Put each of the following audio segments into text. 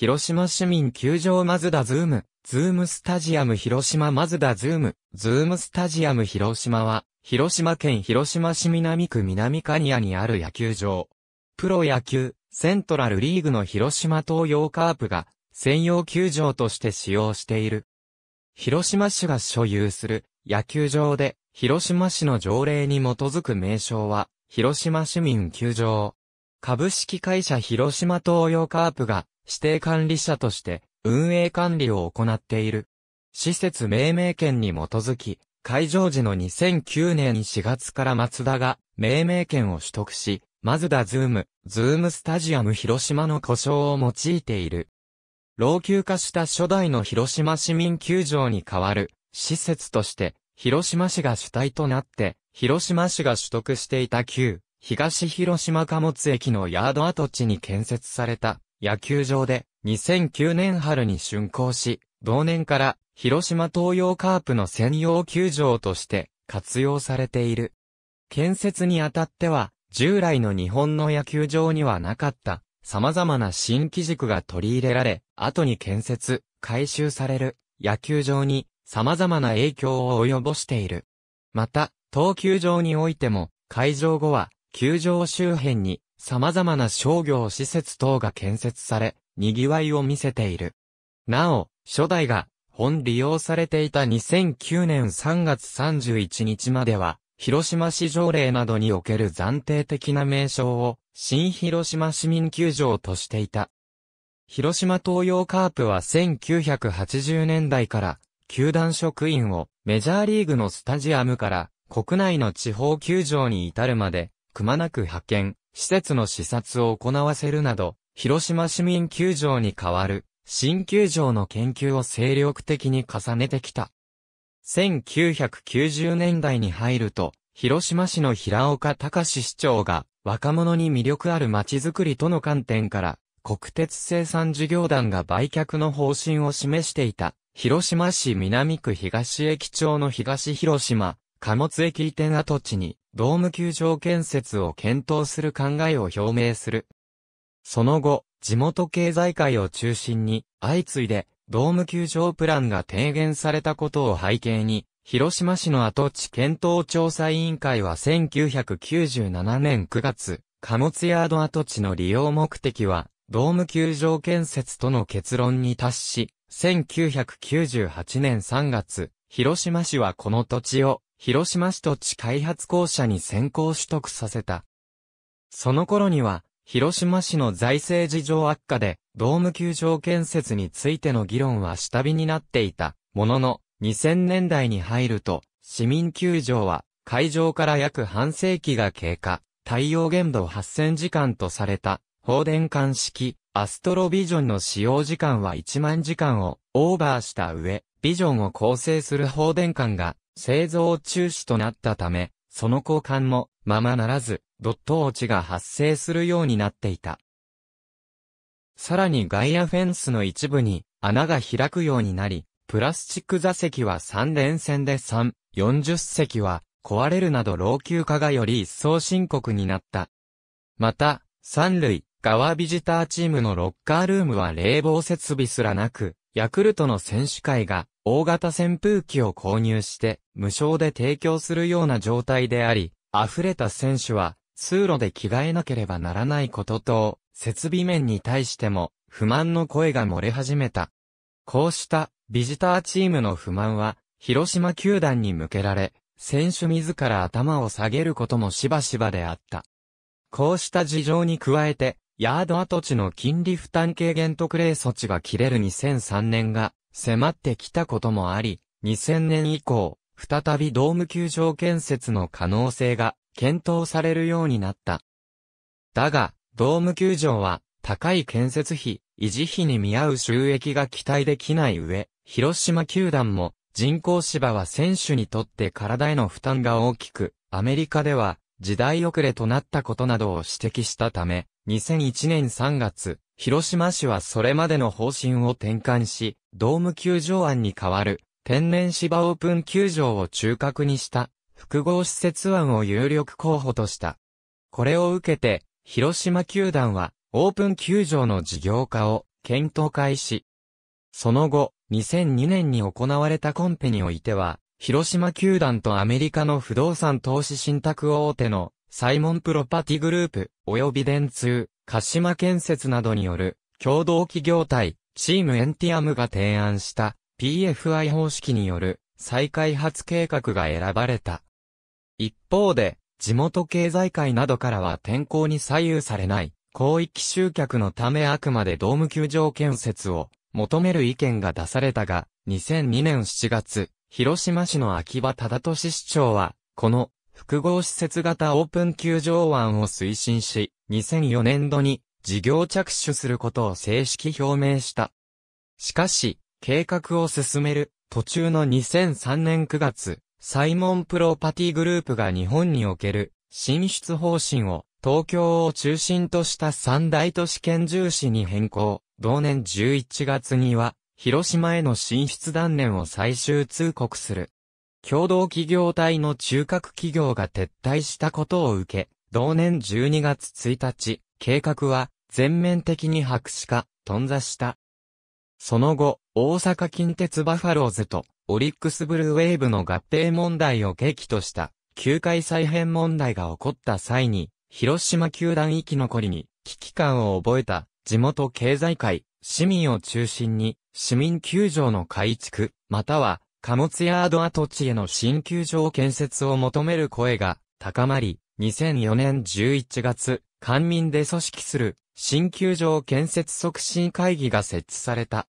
広島市民球場マズダズーム、ズームスタジアム広島マズダズーム、ズームスタジアム広島は、広島県広島市南区南カニアにある野球場。プロ野球、セントラルリーグの広島東洋カープが、専用球場として使用している。広島市が所有する野球場で、広島市の条例に基づく名称は、広島市民球場。株式会社広島東洋カープが指定管理者として運営管理を行っている。施設命名権に基づき、開場時の2009年4月からマツダが命名権を取得し、マズダズーム、ズームスタジアム広島の故障を用いている。老朽化した初代の広島市民球場に代わる施設として、広島市が主体となって、広島市が取得していた旧、東広島貨物駅のヤード跡地に建設された野球場で2009年春に竣工し、同年から広島東洋カープの専用球場として活用されている。建設にあたっては、従来の日本の野球場にはなかった様々な新機軸が取り入れられ、後に建設、改修される野球場に様々な影響を及ぼしている。また、東球場においても、会場後は球場周辺に様々な商業施設等が建設され、賑わいを見せている。なお、初代が本利用されていた2009年3月31日までは、広島市条例などにおける暫定的な名称を、新広島市民球場としていた。広島東洋カープは1980年代から、球団職員をメジャーリーグのスタジアムから国内の地方球場に至るまでくまなく派遣、施設の視察を行わせるなど、広島市民球場に代わる、新球場の研究を精力的に重ねてきた。1990年代に入ると、広島市の平岡隆市長が、若者に魅力ある街づくりとの観点から、国鉄生産事業団が売却の方針を示していた、広島市南区東駅町の東広島、貨物駅移転跡地に、ドーム球場建設を検討する考えを表明する。その後、地元経済界を中心に、相次いで、ドーム球場プランが提言されたことを背景に、広島市の跡地検討調査委員会は1997年9月、貨物ヤード跡地の利用目的は、ドーム球場建設との結論に達し、1998年3月、広島市はこの土地を広島市土地開発公社に先行取得させた。その頃には、広島市の財政事情悪化で、ドーム球場建設についての議論は下火になっていた。ものの、2000年代に入ると、市民球場は、会場から約半世紀が経過、太陽限度8000時間とされた、放電管式、アストロビジョンの使用時間は1万時間をオーバーした上、ビジョンを構成する放電管が製造中止となったため、その交換もままならず、ドット落ちが発生するようになっていた。さらに外野フェンスの一部に穴が開くようになり、プラスチック座席は3連戦で3、40席は壊れるなど老朽化がより一層深刻になった。また、三塁側ビジターチームのロッカールームは冷房設備すらなく、ヤクルトの選手会が大型扇風機を購入して、無償で提供するような状態であり、溢れた選手は、通路で着替えなければならないことと、設備面に対しても、不満の声が漏れ始めた。こうした、ビジターチームの不満は、広島球団に向けられ、選手自ら頭を下げることもしばしばであった。こうした事情に加えて、ヤード跡地の金利負担軽減特例措置が切れる2003年が、迫ってきたこともあり、2000年以降、再びドーム球場建設の可能性が検討されるようになった。だが、ドーム球場は高い建設費、維持費に見合う収益が期待できない上、広島球団も人工芝は選手にとって体への負担が大きく、アメリカでは時代遅れとなったことなどを指摘したため、2001年3月、広島市はそれまでの方針を転換し、ドーム球場案に代わる、天然芝オープン球場を中核にした、複合施設案を有力候補とした。これを受けて、広島球団は、オープン球場の事業化を、検討開始。その後、2002年に行われたコンペにおいては、広島球団とアメリカの不動産投資信託大手のサイモンプロパティグループ、及び電通、鹿島建設などによる共同企業体、チームエンティアムが提案した PFI 方式による再開発計画が選ばれた。一方で、地元経済界などからは天候に左右されない広域集客のためあくまでドーム球場建設を求める意見が出されたが、2002年7月、広島市の秋葉忠俊市長は、この複合施設型オープン球場案を推進し、2004年度に事業着手することを正式表明した。しかし、計画を進める途中の2003年9月、サイモンプロパティグループが日本における進出方針を東京を中心とした三大都市圏重視に変更。同年11月には広島への進出断念を最終通告する。共同企業体の中核企業が撤退したことを受け、同年12月1日、計画は全面的に白紙化、頓挫した。その後、大阪近鉄バファローズとオリックスブルーウェーブの合併問題を激とした球界再編問題が起こった際に、広島球団生き残りに危機感を覚えた地元経済界、市民を中心に市民球場の改築、または貨物ヤード跡地への新球場建設を求める声が高まり、2004年11月、官民で組織する新球場建設促進会議が設置された。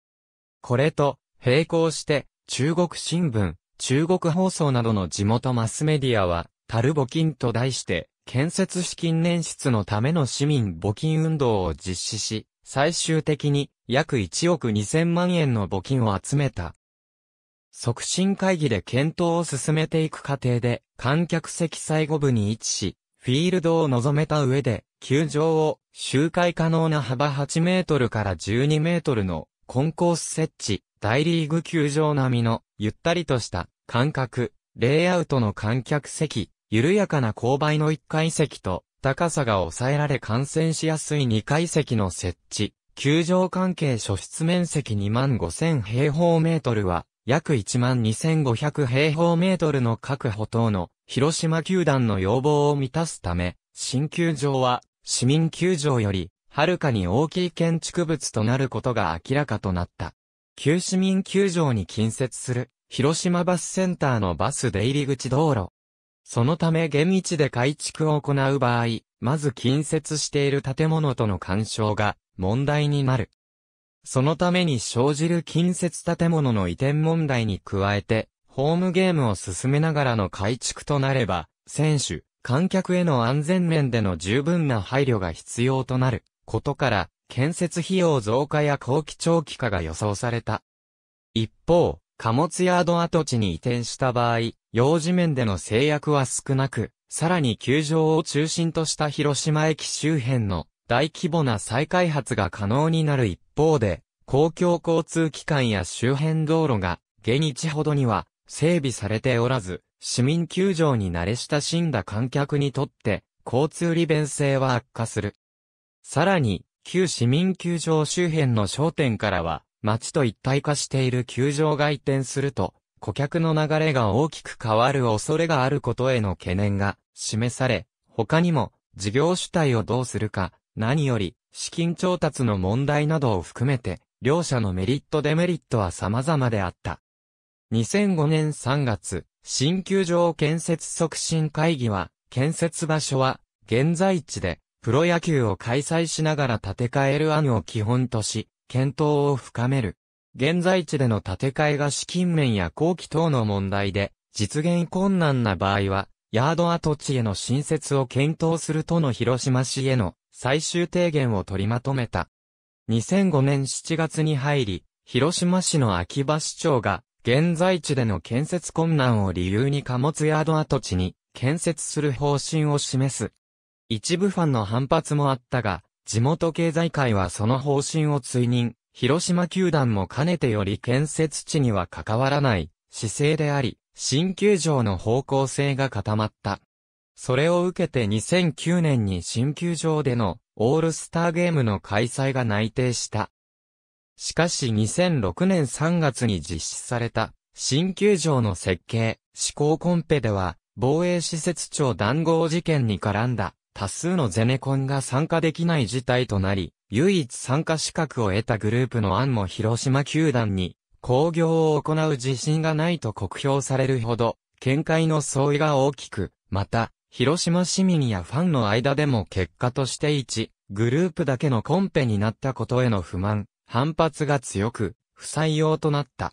これと並行して中国新聞、中国放送などの地元マスメディアは、タル募金と題して、建設資金捻出のための市民募金運動を実施し、最終的に約1億2000万円の募金を集めた。促進会議で検討を進めていく過程で、観客席最後部に位置し、フィールドを望めた上で、球場を周回可能な幅8メートルから12メートルのコンコース設置、大リーグ球場並みのゆったりとした間隔、レイアウトの観客席、緩やかな勾配の1階席と高さが抑えられ感染しやすい2階席の設置、球場関係初出面積2万5000平方メートルは約12,500平方メートルの各歩等の広島球団の要望を満たすため、新球場は市民球場よりはるかに大きい建築物となることが明らかとなった。旧市民球場に近接する広島バスセンターのバス出入り口道路。そのため現地で改築を行う場合、まず近接している建物との干渉が問題になる。そのために生じる近接建物の移転問題に加えて、ホームゲームを進めながらの改築となれば、選手、観客への安全面での十分な配慮が必要となることから、建設費用増加や後期長期化が予想された。一方、貨物ヤード跡地に移転した場合、用事面での制約は少なく、さらに球場を中心とした広島駅周辺の大規模な再開発が可能になる一方で、公共交通機関や周辺道路が、下日ほどには整備されておらず、市民球場に慣れ親しんだ観客にとって、交通利便性は悪化する。さらに、旧市民球場周辺の商店からは、町と一体化している球場が移転すると、顧客の流れが大きく変わる恐れがあることへの懸念が示され、他にも事業主体をどうするか、何より、資金調達の問題などを含めて、両者のメリットデメリットは様々であった。2005年3月、新球場建設促進会議は、建設場所は、現在地で、プロ野球を開催しながら建て替える案を基本とし、検討を深める。現在地での建て替えが資金面や工期等の問題で、実現困難な場合は、ヤード跡地への新設を検討するとの広島市への最終提言を取りまとめた。2005年7月に入り、広島市の秋葉市長が、現在地での建設困難を理由に貨物ヤード跡地に建設する方針を示す。一部ファンの反発もあったが、地元経済界はその方針を追認、広島球団も兼ねてより建設地には関わらない姿勢であり、新球場の方向性が固まった。それを受けて2009年に新球場でのオールスターゲームの開催が内定した。しかし2006年3月に実施された新球場の設計、施行コンペでは防衛施設庁談合事件に絡んだ多数のゼネコンが参加できない事態となり、唯一参加資格を得たグループの案も広島球団に工業を行う自信がないと酷評されるほど、見解の相違が大きく、また、広島市民やファンの間でも結果として1、グループだけのコンペになったことへの不満、反発が強く、不採用となった。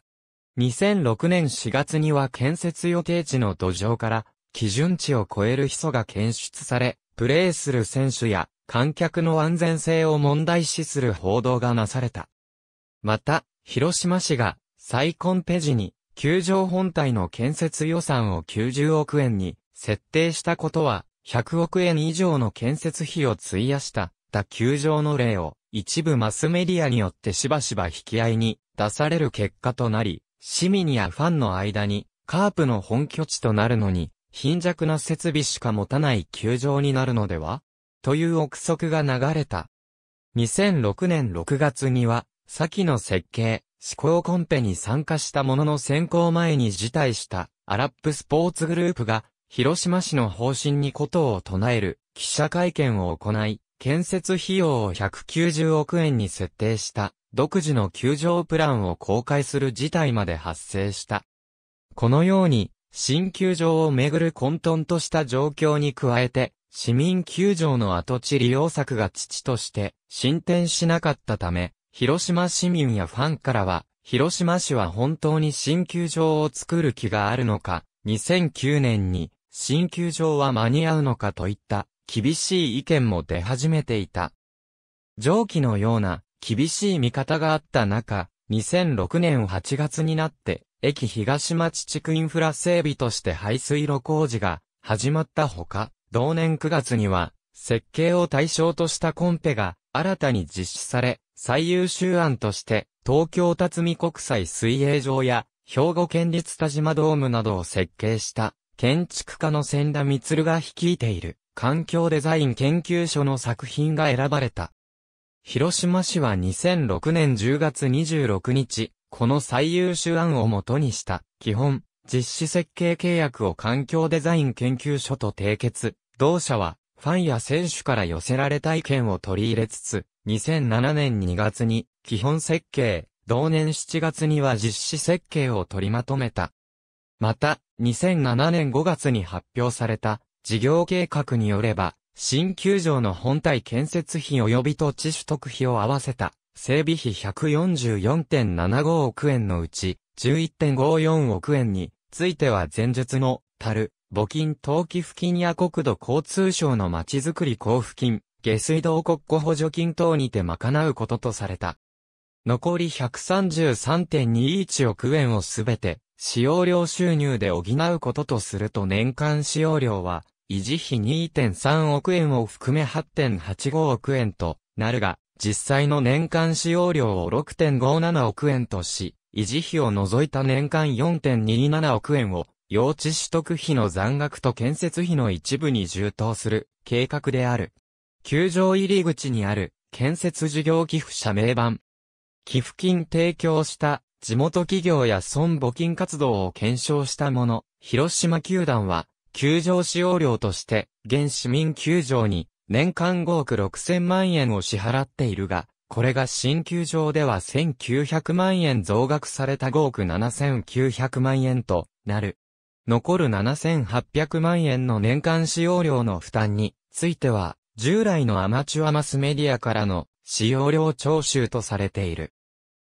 2006年4月には建設予定地の土壌から、基準値を超えるヒ素が検出され、プレーする選手や観客の安全性を問題視する報道がなされた。また、広島市が再コンペ時に球場本体の建設予算を90億円に設定したことは、100億円以上の建設費を費やした、打球場の例を、一部マスメディアによってしばしば引き合いに出される結果となり、市民やファンの間に、カープの本拠地となるのに、貧弱な設備しか持たない球場になるのではという憶測が流れた。2006年6月には、先の設計、思考コンペに参加したものの選考前に辞退した、アラップスポーツグループが、広島市の方針にことを唱える記者会見を行い、建設費用を190億円に設定した独自の球場プランを公開する事態まで発生した。このように、新球場をめぐる混沌とした状況に加えて、市民球場の跡地利用策が父として進展しなかったため、広島市民やファンからは、広島市は本当に新球場を作る気があるのか、2009年に新球場は間に合うのかといった厳しい意見も出始めていた。上記のような厳しい見方があった中、2006年8月になって駅東町地区インフラ整備として排水路工事が始まったほか、同年9月には設計を対象としたコンペが新たに実施され、最優秀案として東京辰巳国際水泳場や兵庫県立田島ドームなどを設計した建築家の千田光が率いている環境デザイン研究所の作品が選ばれた。広島市は2006年10月26日、この最優秀案をもとにした、基本、実施設計契約を環境デザイン研究所と締結。同社は、ファンや選手から寄せられた意見を取り入れつつ、2007年2月に、基本設計、同年7月には実施設計を取りまとめた。また、2007年5月に発表された事業計画によれば、新球場の本体建設費及び土地取得費を合わせた整備費144.75億円のうち11.54億円については前述のたる募金登記付近や国土交通省のまちづくり交付金、下水道国庫補助金等にて賄うこととされた。残り133.21億円をすべて使用料収入で補うこととすると年間使用料は、維持費2.3億円を含め8.85億円となるが、実際の年間使用料を6.57億円とし、維持費を除いた年間4.27億円を、用地取得費の残額と建設費の一部に充当する計画である。球場入り口にある建設事業寄付者名板。寄付金提供した地元企業や村募金活動を検証したもの、広島球団は、球場使用料として、現市民球場に、年間5億6千万円を支払っているが、これが新球場では1900万円増額された5億7900万円となる。残る7800万円の年間使用料の負担については、従来のアマチュアマスメディアからの使用料徴収とされている。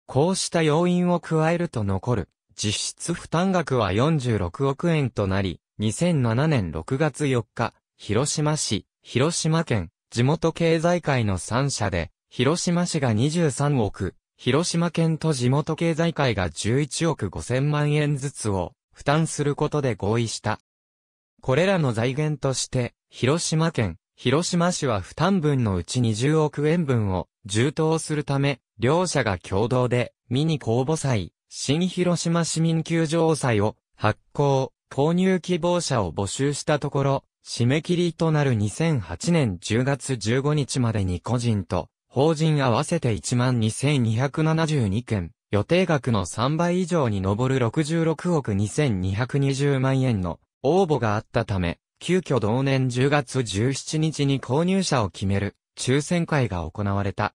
こうした要因を加えると残る、実質負担額は46億円となり、2007年6月4日、広島市、広島県、地元経済界の3社で、広島市が23億、広島県と地元経済界が11億5000万円ずつを負担することで合意した。これらの財源として、広島県、広島市は負担分のうち20億円分を充当するため、両社が共同で、ミニ公募祭、新広島市民球場祭を発行、購入希望者を募集したところ、締め切りとなる2008年10月15日までに個人と法人合わせて12,272件、予定額の3倍以上に上る66億2220万円の応募があったため、急遽同年10月17日に購入者を決める抽選会が行われた。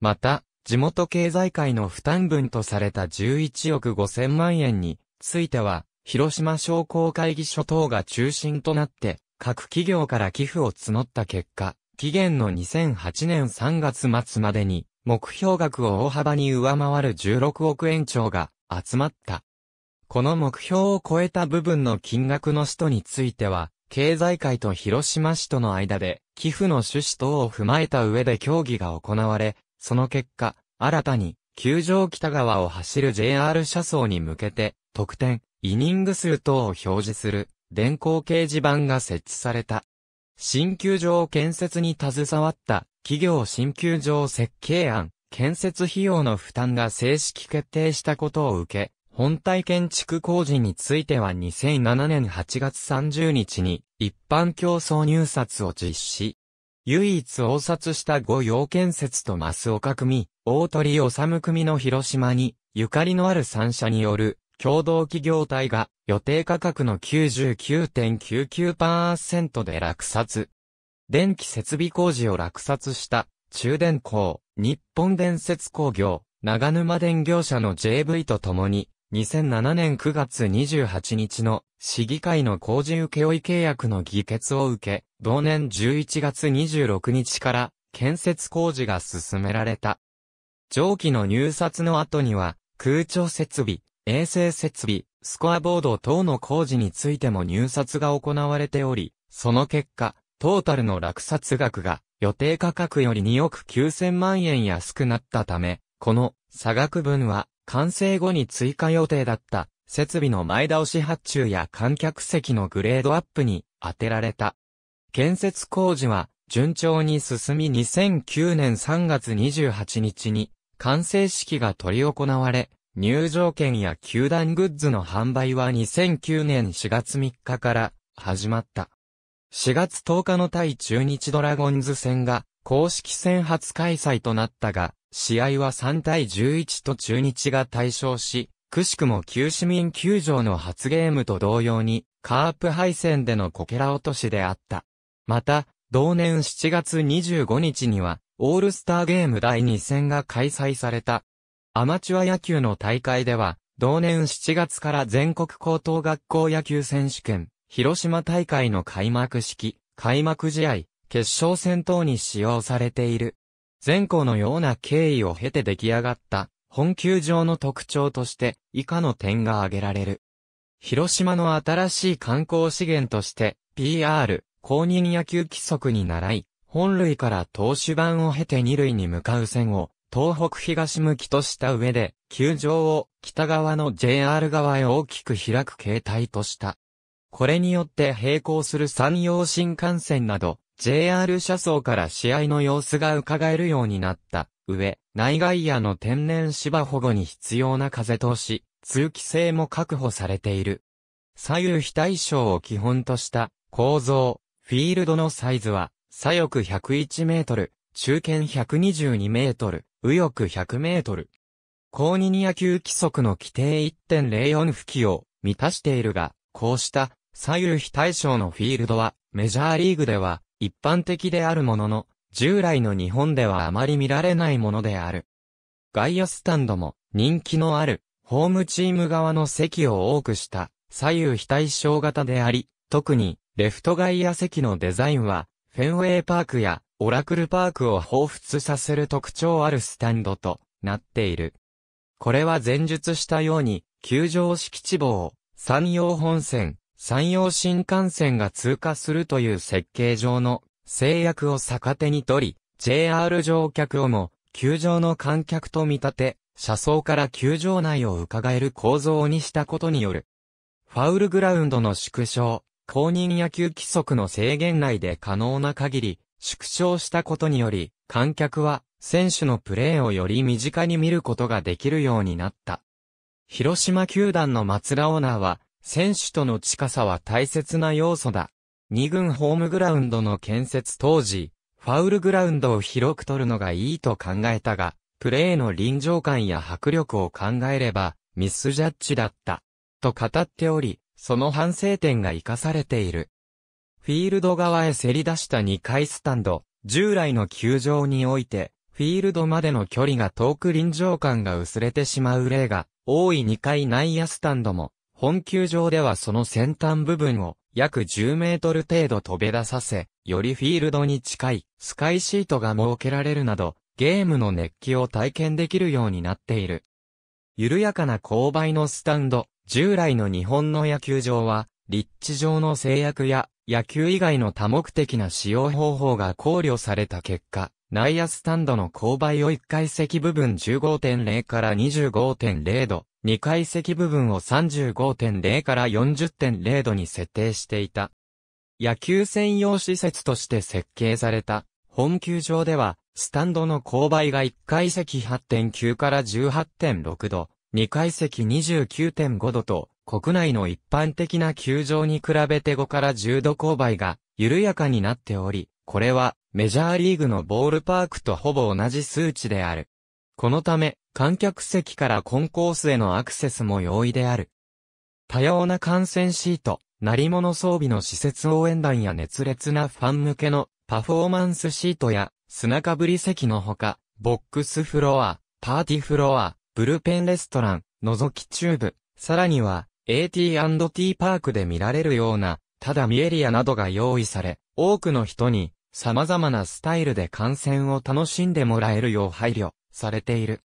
また、地元経済界の負担分とされた11億5000万円については、広島商工会議所等が中心となって、各企業から寄付を募った結果、期限の2008年3月末までに、目標額を大幅に上回る16億円超が集まった。この目標を超えた部分の金額の使途については、経済界と広島市との間で、寄付の趣旨等を踏まえた上で協議が行われ、その結果、新たに、球場北側を走る JR 車窓に向けて、得点、イニング数等を表示する、電光掲示板が設置された。新球場建設に携わった、企業新球場設計案、建設費用の負担が正式決定したことを受け、本体建築工事については2007年8月30日に一般競争入札を実施。唯一応札した五要建設と増岡組、大鳥治組の広島に、ゆかりのある三社による共同企業体が予定価格の99.99%で落札。電気設備工事を落札した中電工、日本電設工業、長沼電業者の JV と共に、2007年9月28日の市議会の工事請負契約の議決を受け、同年11月26日から建設工事が進められた。蒸気の入札の後には、空調設備、衛生設備、スコアボード等の工事についても入札が行われており、その結果、トータルの落札額が予定価格より2億9000万円安くなったため、この差額分は完成後に追加予定だった設備の前倒し発注や観客席のグレードアップに当てられた。建設工事は順調に進み2009年3月28日に完成式が取り行われ、入場券や球団グッズの販売は2009年4月3日から始まった。4月10日の対中日ドラゴンズ戦が公式戦初開催となったが、試合は3対11と中日が対勝し、くしくも旧市民球場の初ゲームと同様に、カープ敗戦でのこけら落としであった。また、同年7月25日には、オールスターゲーム第2戦が開催された。アマチュア野球の大会では、同年7月から全国高等学校野球選手権、広島大会の開幕式、開幕試合、決勝戦等に使用されている。前項のような経緯を経て出来上がった本球場の特徴として以下の点が挙げられる。広島の新しい観光資源として PR 公認野球規則に習い、本塁から投手盤を経て二塁に向かう線を東北東向きとした上で、球場を北側の JR 側へ大きく開く形態とした。これによって並行する山陽新幹線など、JR 車窓から試合の様子が伺えるようになった上、内外野の天然芝保護に必要な風通し、通気性も確保されている。左右非対称を基本とした構造、フィールドのサイズは、左翼101メートル、中堅122メートル、右翼100メートル。高2に野球規則の規定1.04付きを満たしているが、こうした左右非対称のフィールドはメジャーリーグでは一般的であるものの、従来の日本ではあまり見られないものである。外野スタンドも人気のある、ホームチーム側の席を多くした左右非対称型であり、特にレフト外野席のデザインは、フェンウェイパークやオラクルパークを彷彿させる特徴あるスタンドとなっている。これは前述したように、球場敷地棒、山陽本線、山陽新幹線が通過するという設計上の制約を逆手に取り、JR 乗客をも、球場の観客と見立て、車窓から球場内を伺える構造にしたことによる。ファウルグラウンドの縮小、公認野球規則の制限内で可能な限り、縮小したことにより、観客は、選手のプレーをより身近に見ることができるようになった。広島球団の松田オーナーは、選手との近さは大切な要素だ。二軍ホームグラウンドの建設当時、ファウルグラウンドを広く取るのがいいと考えたが、プレーの臨場感や迫力を考えれば、ミスジャッジだった。と語っており、その反省点が活かされている。フィールド側へ競り出した2階スタンド、従来の球場において、フィールドまでの距離が遠く臨場感が薄れてしまう例が、多い2階内野スタンドも、本球場ではその先端部分を約10メートル程度飛び出させ、よりフィールドに近いスカイシートが設けられるなど、ゲームの熱気を体験できるようになっている。緩やかな勾配のスタンド、従来の日本の野球場は、立地上の制約や野球以外の多目的な使用方法が考慮された結果、内野スタンドの勾配を1階席部分15.0から25.0度、2階席部分を35.0から40.0度に設定していた。野球専用施設として設計された、本球場では、スタンドの勾配が1階席8.9から18.6度、2階席29.5度と、国内の一般的な球場に比べて5から10度勾配が緩やかになっており、これはメジャーリーグのボールパークとほぼ同じ数値である。このため、観客席からコンコースへのアクセスも容易である。多様な観戦シート、鳴り物装備の施設応援団や熱烈なファン向けのパフォーマンスシートや砂かぶり席のほか、ボックスフロア、パーティフロア、ブルペンレストラン、覗きチューブ、さらには AT&T パークで見られるような、ただ見エリアなどが用意され、多くの人に様々なスタイルで観戦を楽しんでもらえるよう配慮されている。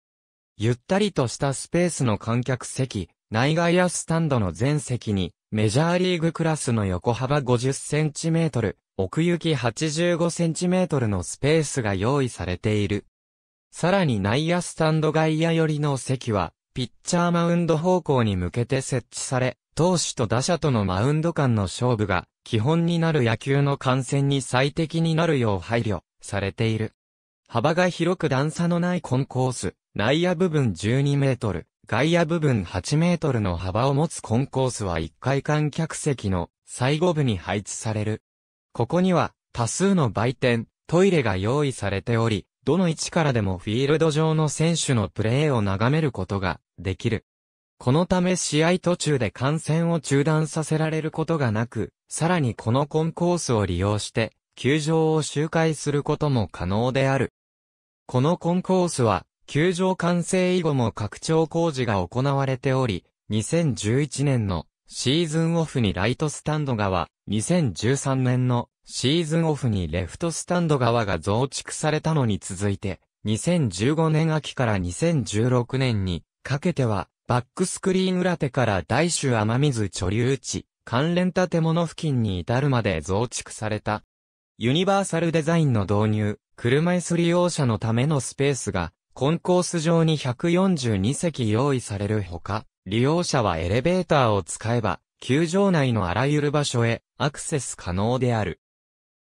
ゆったりとしたスペースの観客席、内外野スタンドの全席に、メジャーリーグクラスの横幅50センチメートル、奥行き85センチメートルのスペースが用意されている。さらに内野スタンド外野寄りの席は、ピッチャーマウンド方向に向けて設置され、投手と打者とのマウンド間の勝負が基本になる野球の観戦に最適になるよう配慮されている。幅が広く段差のないコンコース、内野部分12メートル、外野部分8メートルの幅を持つコンコースは1階観客席の最後部に配置される。ここには多数の売店、トイレが用意されており、どの位置からでもフィールド上の選手のプレーを眺めることができる。このため試合途中で観戦を中断させられることがなく、さらにこのコンコースを利用して、球場を周回することも可能である。このコンコースは、球場完成以後も拡張工事が行われており、2011年のシーズンオフにライトスタンド側、2013年のシーズンオフにレフトスタンド側が増築されたのに続いて、2015年秋から2016年にかけては、バックスクリーン裏手から大州雨水貯留地、関連建物付近に至るまで増築された。ユニバーサルデザインの導入、車椅子利用者のためのスペースが、コンコース上に142席用意されるほか、利用者はエレベーターを使えば、球場内のあらゆる場所へアクセス可能である。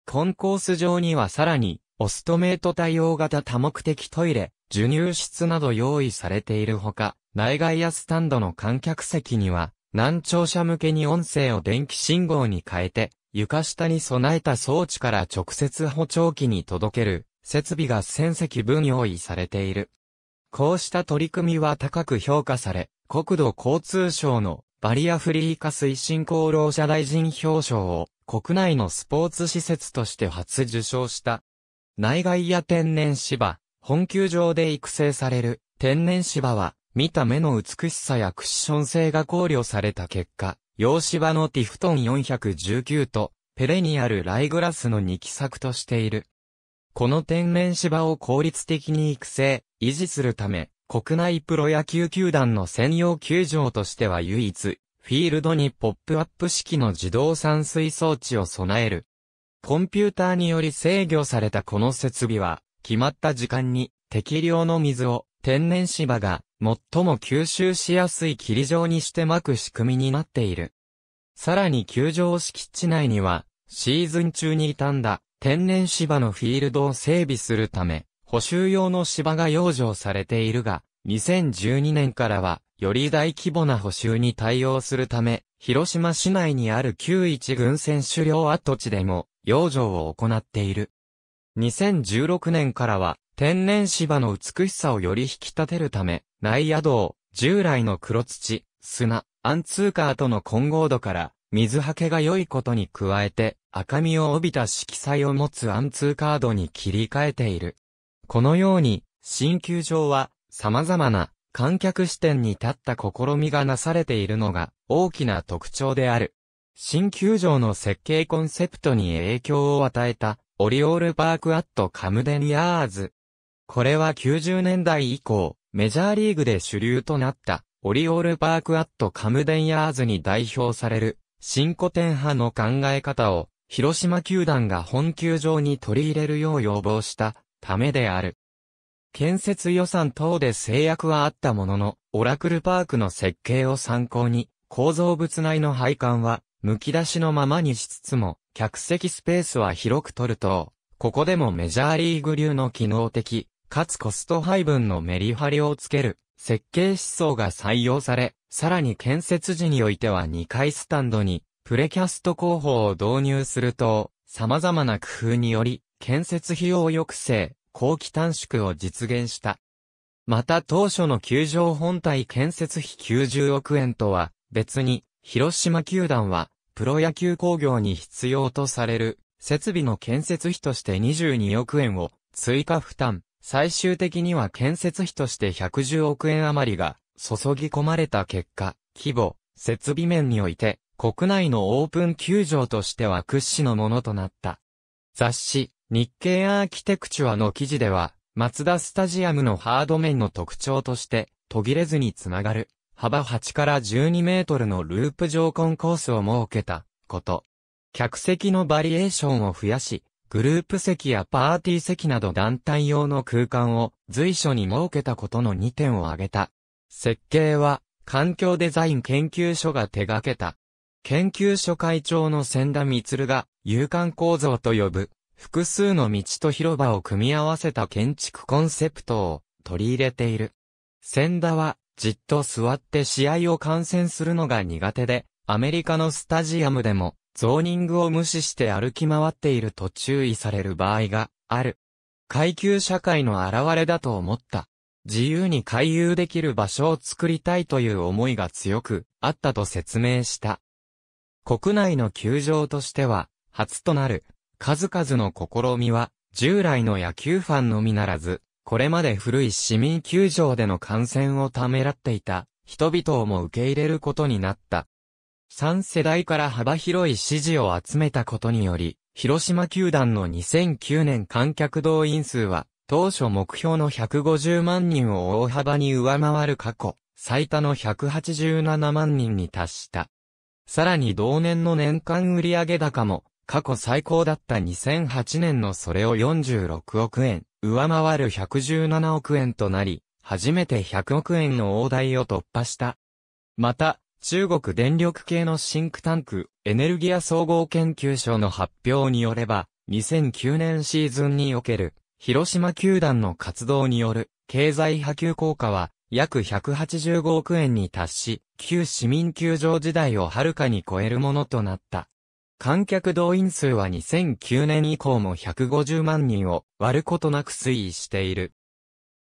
コンコース上にはさらに、オストメート対応型多目的トイレ、授乳室など用意されているほか、内外やスタンドの観客席には、難聴者向けに音声を電気信号に変えて、床下に備えた装置から直接補聴器に届ける設備が1000隻分用意されている。こうした取り組みは高く評価され、国土交通省のバリアフリー化推進功労者大臣表彰を国内のスポーツ施設として初受賞した。内外や天然芝、本球場で育成される天然芝は見た目の美しさやクッション性が考慮された結果、洋芝のティフトン419と、ペレニアルライグラスの2期作としている。この天然芝を効率的に育成、維持するため、国内プロ野球球団の専用球場としては唯一、フィールドにポップアップ式の自動散水装置を備える。コンピューターにより制御されたこの設備は、決まった時間に適量の水を天然芝が最も吸収しやすい霧状にして巻く仕組みになっている。さらに球場敷地内には、シーズン中に傷んだ天然芝のフィールドを整備するため、補修用の芝が養生されているが、2012年からは、より大規模な補修に対応するため、広島市内にある旧一軍選手寮跡地でも、養生を行っている。2016年からは、天然芝の美しさをより引き立てるため、内野道、従来の黒土、砂、アンツーカーとの混合度から、水はけが良いことに加えて、赤みを帯びた色彩を持つアンツーカードに切り替えている。このように、新球場は、様々な観客視点に立った試みがなされているのが大きな特徴である。新球場の設計コンセプトに影響を与えたオリオールパークアットカムデニアーズこれは90年代以降、メジャーリーグで主流となった、オリオールパークアットカムデンヤーズに代表される、新古典派の考え方を、広島球団が本球場に取り入れるよう要望したためである。建設予算等で制約はあったものの、オラクルパークの設計を参考に、構造物内の配管は、剥き出しのままにしつつも、客席スペースは広く取ると、ここでもメジャーリーグ流の機能的、かつコスト配分のメリハリをつける、設計思想が採用され、さらに建設時においては2階スタンドに、プレキャスト工法を導入すると、様々な工夫により、建設費用抑制、後期短縮を実現した。また当初の球場本体建設費90億円とは別に、広島球団はプロ野球工業に必要とされる設備の建設費として22億円を追加負担。最終的には建設費として110億円余りが注ぎ込まれた結果、規模、設備面において、国内のオープン球場としては屈指のものとなった。雑誌、日経アーキテクチュアの記事では、松田スタジアムのハード面の特徴として、途切れずにつながる、幅8から12メートルのループ上コンコースを設けた、こと。客席のバリエーションを増やし、グループ席やパーティー席など団体用の空間を随所に設けたことの2点を挙げた。設計は、環境デザイン研究所が手掛けた。研究所会長の千田光が、勇敢構造と呼ぶ、複数の道と広場を組み合わせた建築コンセプトを取り入れている。千田は、じっと座って試合を観戦するのが苦手で、アメリカのスタジアムでも、ゾーニングを無視して歩き回っていると注意される場合がある。階級社会の現れだと思った。自由に回遊できる場所を作りたいという思いが強くあったと説明した。国内の球場としては初となる数々の試みは従来の野球ファンのみならず、これまで古い市民球場での観戦をためらっていた人々をも受け入れることになった。3世代から幅広い支持を集めたことにより、広島球団の2009年観客動員数は、当初目標の150万人を大幅に上回る過去、最多の187万人に達した。さらに同年の年間売上高も、過去最高だった2008年のそれを46億円、上回る117億円となり、初めて100億円の大台を突破した。また、中国電力系のシンクタンク、エネルギア総合研究所の発表によれば、2009年シーズンにおける、広島球団の活動による、経済波及効果は、約185億円に達し、旧市民球場時代をはるかに超えるものとなった。観客動員数は2009年以降も150万人を割ることなく推移している。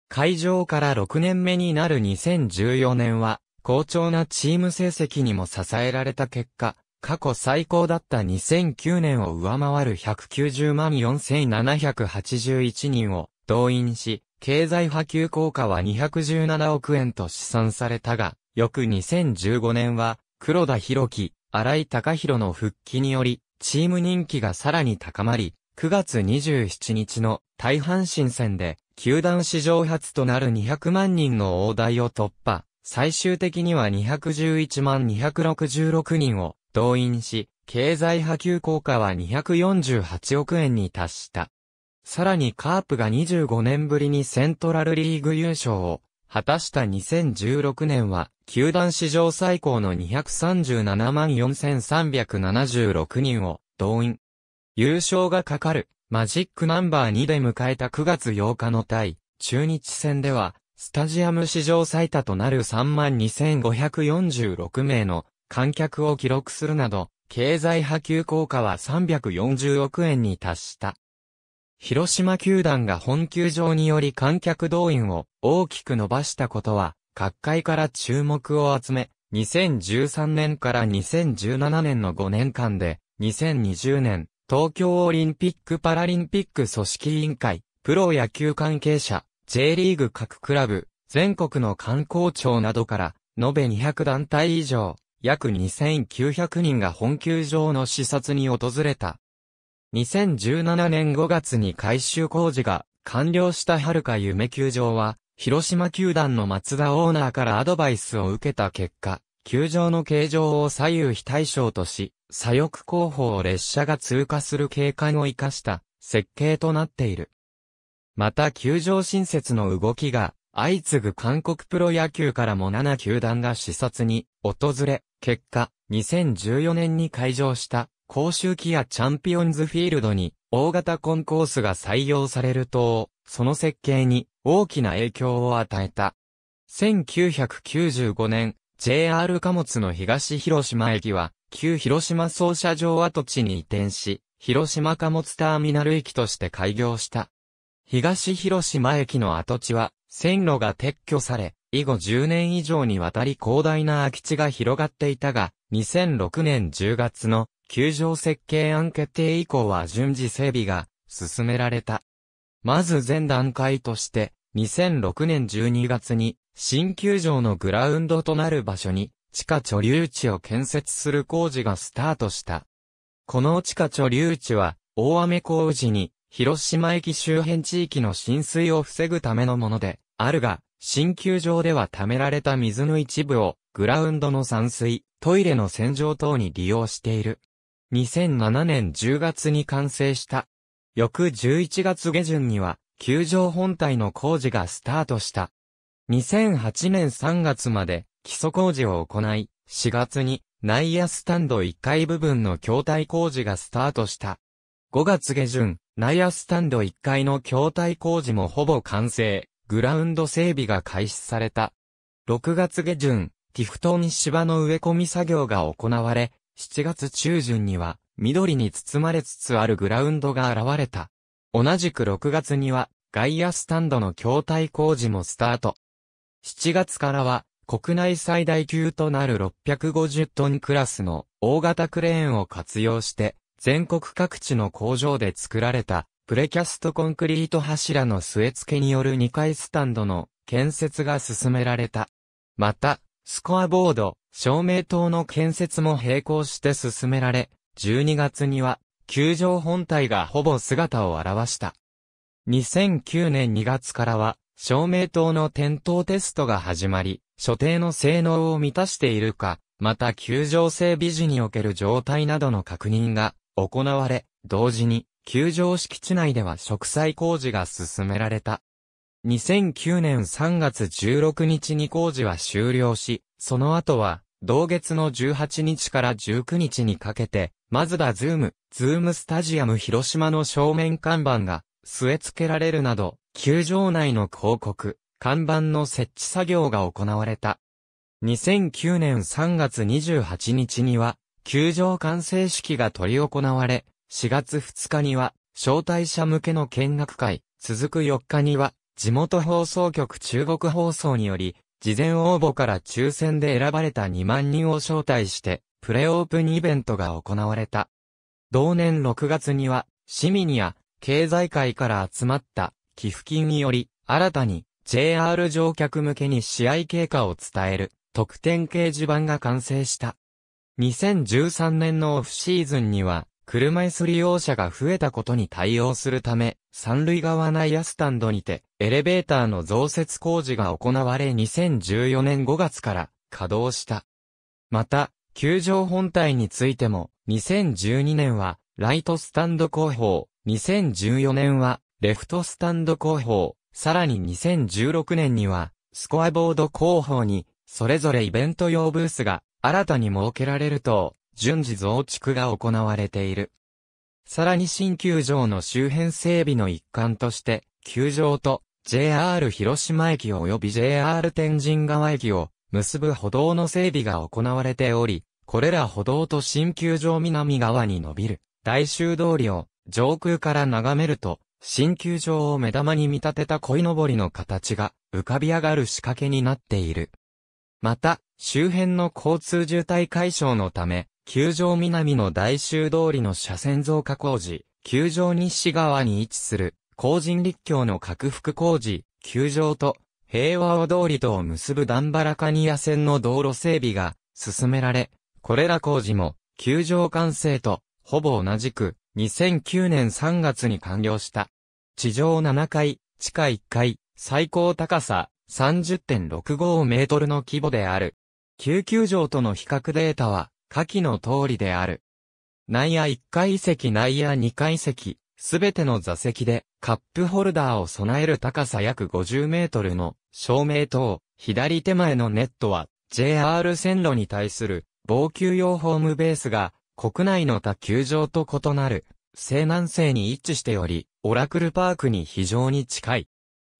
会場から6年目になる2014年は、好調なチーム成績にも支えられた結果、過去最高だった2009年を上回る190万4781人を動員し、経済波及効果は217億円と試算されたが、翌2015年は、黒田博樹、荒井貴弘の復帰により、チーム人気がさらに高まり、9月27日の大阪新戦で、球団史上初となる200万人の大台を突破。最終的には211万266人を動員し、経済波及効果は248億円に達した。さらにカープが25年ぶりにセントラルリーグ優勝を果たした2016年は、球団史上最高の237万4376人を動員。優勝がかかるマジックナンバー2で迎えた9月8日の対中日戦では、スタジアム史上最多となる32,546名の観客を記録するなど、経済波及効果は340億円に達した。広島球団が本球場により観客動員を大きく伸ばしたことは、各界から注目を集め、2013年から2017年の5年間で、2020年、東京オリンピック・パラリンピック組織委員会、プロ野球関係者、J リーグ各クラブ、全国の観光庁などから、延べ200団体以上、約2900人が本球場の視察に訪れた。2017年5月に改修工事が完了した遥か夢球場は、広島球団の松田オーナーからアドバイスを受けた結果、球場の形状を左右非対称とし、左翼後方を列車が通過する景観を生かした設計となっている。また球場新設の動きが、相次ぐ韓国プロ野球からも7球団が視察に訪れ、結果、2014年に開場した公衆機やチャンピオンズフィールドに大型コンコースが採用されると、その設計に大きな影響を与えた。1995年、JR 貨物の東広島駅は、旧広島総車場跡地に移転し、広島貨物ターミナル駅として開業した。東広島駅の跡地は、線路が撤去され、以後10年以上にわたり広大な空き地が広がっていたが、2006年10月の球場設計案決定以降は順次整備が進められた。まず前段階として、2006年12月に新球場のグラウンドとなる場所に地下貯留地を建設する工事がスタートした。この地下貯留地は大雨工事に広島駅周辺地域の浸水を防ぐためのもので、あるが、新球場では貯められた水の一部を、グラウンドの散水、トイレの洗浄等に利用している。2007年10月に完成した。翌11月下旬には、球場本体の工事がスタートした。2008年3月まで基礎工事を行い、4月に内野スタンド1階部分の筐体工事がスタートした。5月下旬、内野スタンド1階の筐体工事もほぼ完成、グラウンド整備が開始された。6月下旬、ティフトン芝の植え込み作業が行われ、7月中旬には、緑に包まれつつあるグラウンドが現れた。同じく6月には、外野スタンドの筐体工事もスタート。7月からは、国内最大級となる650トンクラスの大型クレーンを活用して、全国各地の工場で作られた、プレキャストコンクリート柱の据え付けによる2階スタンドの建設が進められた。また、スコアボード、照明塔の建設も並行して進められ、12月には、球場本体がほぼ姿を現した。2009年2月からは、照明灯の点灯テストが始まり、所定の性能を満たしているか、また球場整備時における状態などの確認が行われ、同時に、球場敷地内では植栽工事が進められた。2009年3月16日に工事は終了し、その後は、同月の18日から19日にかけて、マズダズーム、ズームスタジアム広島の正面看板が据え付けられるなど、球場内の広告、看板の設置作業が行われた。2009年3月28日には、球場完成式が取り行われ、4月2日には、招待者向けの見学会、続く4日には、地元放送局中国放送により、事前応募から抽選で選ばれた2万人を招待して、プレオープンイベントが行われた。同年6月には、市民や経済界から集まった寄付金により、新たに JR 乗客向けに試合経過を伝える特典掲示板が完成した。2013年のオフシーズンには、車椅子利用者が増えたことに対応するため、三塁側内野スタンドにて、エレベーターの増設工事が行われ2014年5月から稼働した。また、球場本体についても、2012年は、ライトスタンド後方、2014年は、レフトスタンド後方、さらに2016年には、スコアボード後方に、それぞれイベント用ブースが新たに設けられると、順次増築が行われている。さらに新球場の周辺整備の一環として、球場と JR 広島駅及び JR 天神川駅を結ぶ歩道の整備が行われており、これら歩道と新球場南側に伸びる大衆通りを上空から眺めると、新球場を目玉に見立てた鯉のぼりの形が浮かび上がる仕掛けになっている。また、周辺の交通渋滞解消のため、球場南の大衆通りの車線増加工事、球場西側に位置する、工人立教の拡幅工事、球場と平和を通りとを結ぶ段原カニア線の道路整備が進められ、これら工事も球場完成とほぼ同じく2009年3月に完了した。地上7階、地下1階、最高高さ30.65メートルの規模である。救急場との比較データは、下記の通りである。内野1階席内野2階席、すべての座席で、カップホルダーを備える高さ約50メートルの照明灯、左手前のネットは、JR 線路に対する防球用ホームベースが、国内の他球場と異なる、西南西に位置しており、オラクルパークに非常に近い。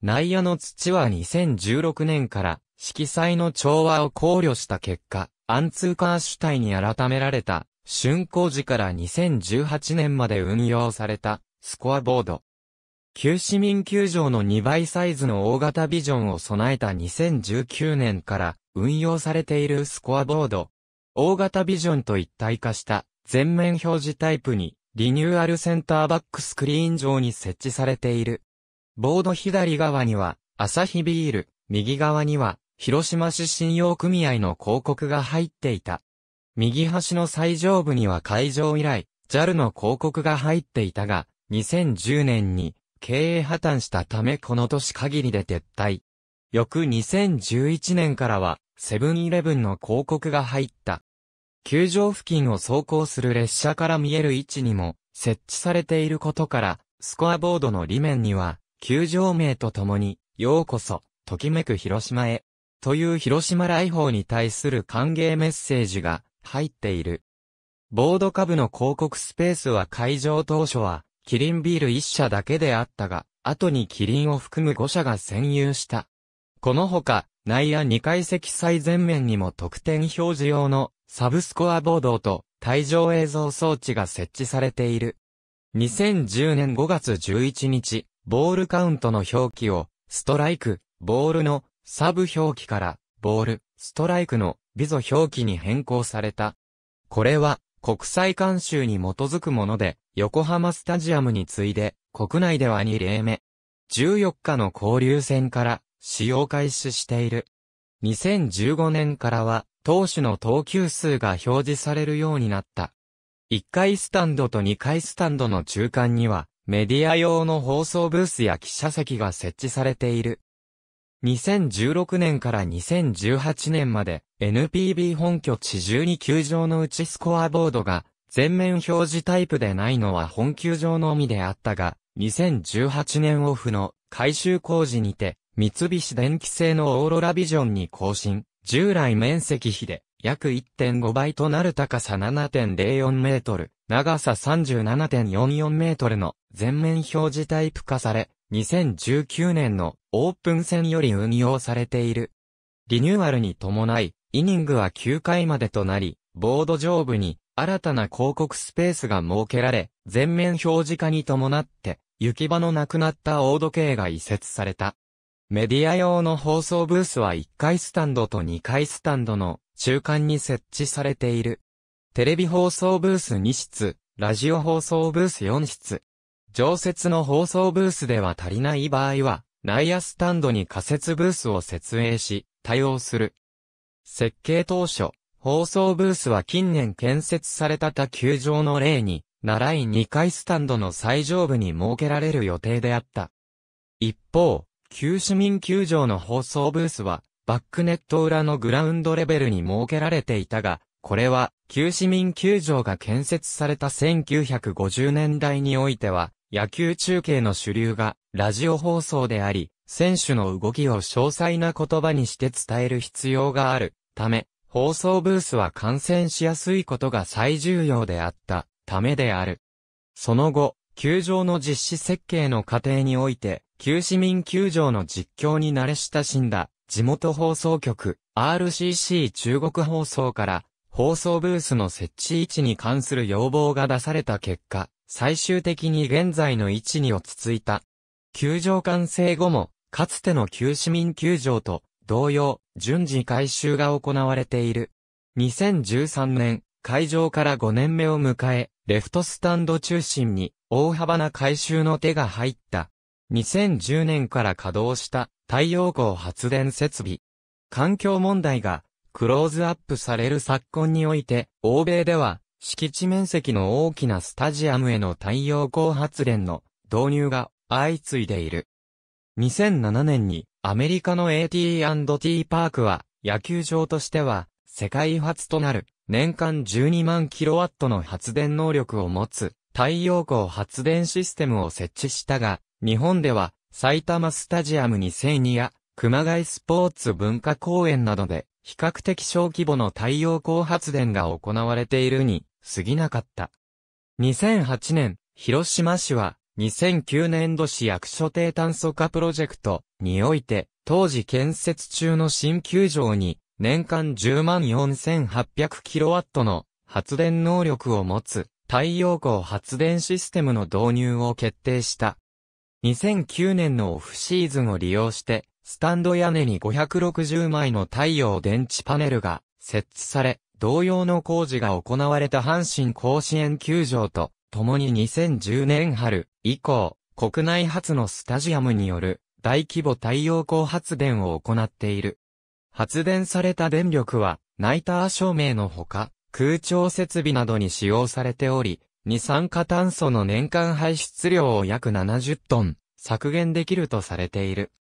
内野の土は2016年から色彩の調和を考慮した結果、アンツーカー主体に改められた、竣工時から2018年まで運用された、スコアボード。旧市民球場の2倍サイズの大型ビジョンを備えた2019年から運用されているスコアボード。大型ビジョンと一体化した全面表示タイプにリニューアルセンターバックスクリーン上に設置されている。ボード左側にはアサヒビール、右側には広島市信用組合の広告が入っていた。右端の最上部には会場以来、JAL の広告が入っていたが、2010年に経営破綻したためこの年限りで撤退。翌2011年からは、セブンイレブンの広告が入った。球場付近を走行する列車から見える位置にも設置されていることから、スコアボードの裏面には、球場名とともに、ようこそ、ときめく広島へ、という広島来訪に対する歓迎メッセージが入っている。ボード株の広告スペースは会場当初は、キリンビール1社だけであったが、後にキリンを含む5社が占有した。このほか、内野2階席最前面にも特典表示用のサブスコアボードと退場映像装置が設置されている。2010年5月11日、ボールカウントの表記を、ストライク、ボールのサブ表記から、ボール、ストライクの、ビゾ表記に変更された。これは、国際監修に基づくもので、横浜スタジアムに次いで、国内では2例目。14日の交流戦から、使用開始している。2015年からは、投手の投球数が表示されるようになった。1階スタンドと2階スタンドの中間には、メディア用の放送ブースや記者席が設置されている。2016年から2018年まで NPB 本拠地12球場のうちスコアボードが全面表示タイプでないのは本球場のみであったが、2018年オフの改修工事にて、三菱電機製のオーロラビジョンに更新、従来面積比で約1.5倍となる高さ7.04メートル、長さ37.44メートルの全面表示タイプ化され、2019年のオープン戦より運用されている。リニューアルに伴い、イニングは9回までとなり、ボード上部に新たな広告スペースが設けられ、全面表示化に伴って、行き場のなくなった大時計が移設された。メディア用の放送ブースは1階スタンドと2階スタンドの中間に設置されている。テレビ放送ブース2室、ラジオ放送ブース4室。常設の放送ブースでは足りない場合は、内野スタンドに仮設ブースを設営し、対応する。設計当初、放送ブースは近年建設された他球場の例に、習い2階スタンドの最上部に設けられる予定であった。一方、旧市民球場の放送ブースは、バックネット裏のグラウンドレベルに設けられていたが、これは、旧市民球場が建設された1950年代においては、野球中継の主流がラジオ放送であり、選手の動きを詳細な言葉にして伝える必要があるため、放送ブースは感染しやすいことが最重要であったためである。その後、球場の実施設計の過程において、旧市民球場の実況に慣れ親しんだ地元放送局 RCC 中国放送から放送ブースの設置位置に関する要望が出された結果、最終的に現在の位置に落ち着いた。球場完成後も、かつての旧市民球場と同様、順次改修が行われている。2013年、会場から5年目を迎え、レフトスタンド中心に大幅な改修の手が入った。2010年から稼働した太陽光発電設備。環境問題がクローズアップされる昨今において、欧米では敷地面積の大きなスタジアムへの太陽光発電の導入が相次いでいる。2007年にアメリカの AT&T パークは野球場としては世界初となる年間12万キロワットの発電能力を持つ太陽光発電システムを設置したが、日本では埼玉スタジアム2002や熊谷スポーツ文化公園などで比較的小規模の太陽光発電が行われているに過ぎなかった。2008年、広島市は、2009年度市役所低炭素化プロジェクトにおいて、当時建設中の新球場に、年間10万4800キロワットの発電能力を持つ太陽光発電システムの導入を決定した。2009年のオフシーズンを利用して、スタンド屋根に560枚の太陽電池パネルが設置され、同様の工事が行われた阪神甲子園球場と、共に2010年春以降、国内初のスタジアムによる大規模太陽光発電を行っている。発電された電力は、ナイター照明のほか、空調設備などに使用されており、二酸化炭素の年間排出量を約70トン削減できるとされている。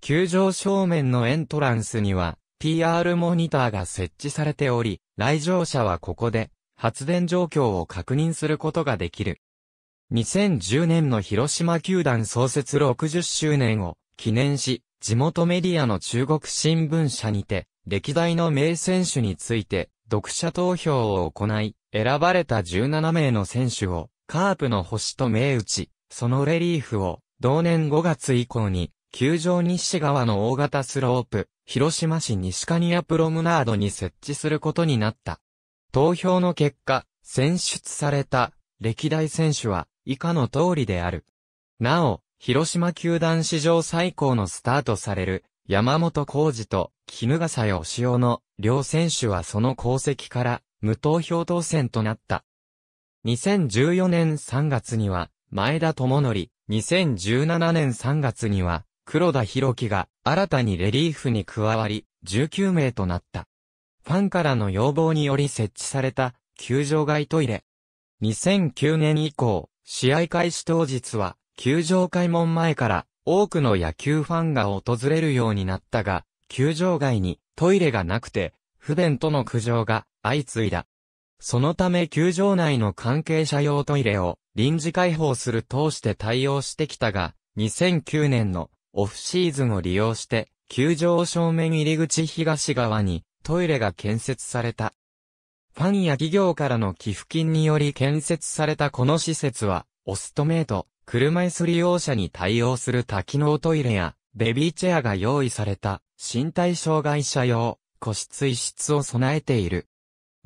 球場正面のエントランスには PR モニターが設置されており、来場者はここで、発電状況を確認することができる。2010年の広島球団創設60周年を記念し、地元メディアの中国新聞社にて、歴代の名選手について、読者投票を行い、選ばれた17名の選手を、カープの星と銘打ち、そのレリーフを、同年5月以降に、球場西側の大型スロープ、広島市西蟹屋プロムナードに設置することになった。投票の結果、選出された歴代選手は以下の通りである。なお、広島球団史上最高のスタートされる山本浩二と絹笠義雄の両選手はその功績から無投票当選となった。2014年3月には前田智則、2017年3月には黒田博樹が新たにレリーフに加わり、19名となった。ファンからの要望により設置された、球場外トイレ。2009年以降、試合開始当日は、球場開門前から多くの野球ファンが訪れるようになったが、球場外にトイレがなくて、不便との苦情が相次いだ。そのため球場内の関係者用トイレを臨時開放する通して対応してきたが、2009年のオフシーズンを利用して、球場正面入り口東側にトイレが建設された。ファンや企業からの寄付金により建設されたこの施設は、オストメイト、車椅子利用者に対応する多機能トイレや、ベビーチェアが用意された、身体障害者用、個室一室を備えている。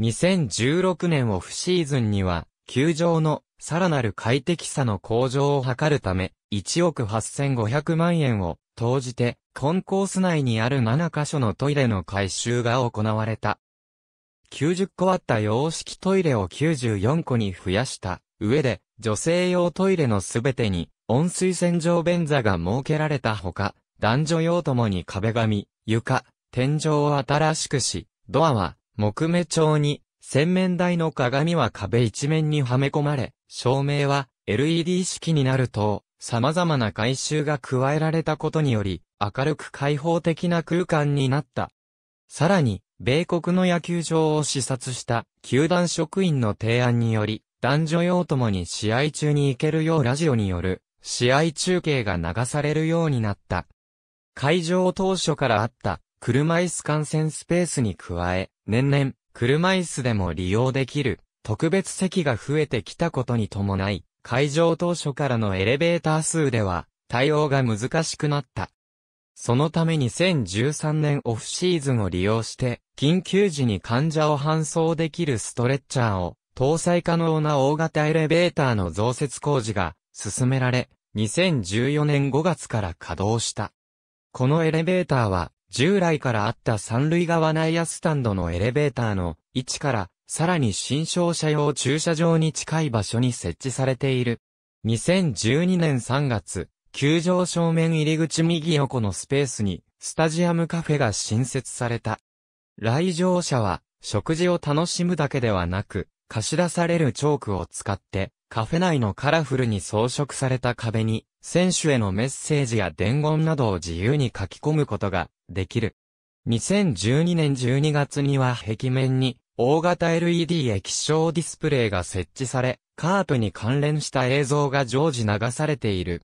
2016年オフシーズンには、球場のさらなる快適さの向上を図るため、1億8500万円を投じて、コンコース内にある7箇所のトイレの改修が行われた。90個あった洋式トイレを94個に増やした上で、女性用トイレのすべてに温水洗浄便座が設けられたほか、男女用ともに壁紙、床、天井を新しくし、ドアは木目調に洗面台の鏡は壁一面にはめ込まれ、照明は LED 式になると、様々な改修が加えられたことにより、明るく開放的な空間になった。さらに、米国の野球場を視察した球団職員の提案により、男女用ともに試合中に行けるようラジオによる試合中継が流されるようになった。会場当初からあった車椅子観戦スペースに加え、年々車椅子でも利用できる特別席が増えてきたことに伴い、会場当初からのエレベーター数では対応が難しくなった。そのため2013年オフシーズンを利用して、緊急時に患者を搬送できるストレッチャーを搭載可能な大型エレベーターの増設工事が進められ、2014年5月から稼働した。このエレベーターは従来からあった三塁側内野スタンドのエレベーターの位置から、さらに新商社用駐車場に近い場所に設置されている。2012年3月、球場正面入り口右横のスペースに、スタジアムカフェが新設された。来場者は、食事を楽しむだけではなく、貸し出されるチョークを使って、カフェ内のカラフルに装飾された壁に、選手へのメッセージや伝言などを自由に書き込むことができる。2012年12月には壁面に大型 LED 液晶ディスプレイが設置され、カープに関連した映像が常時流されている。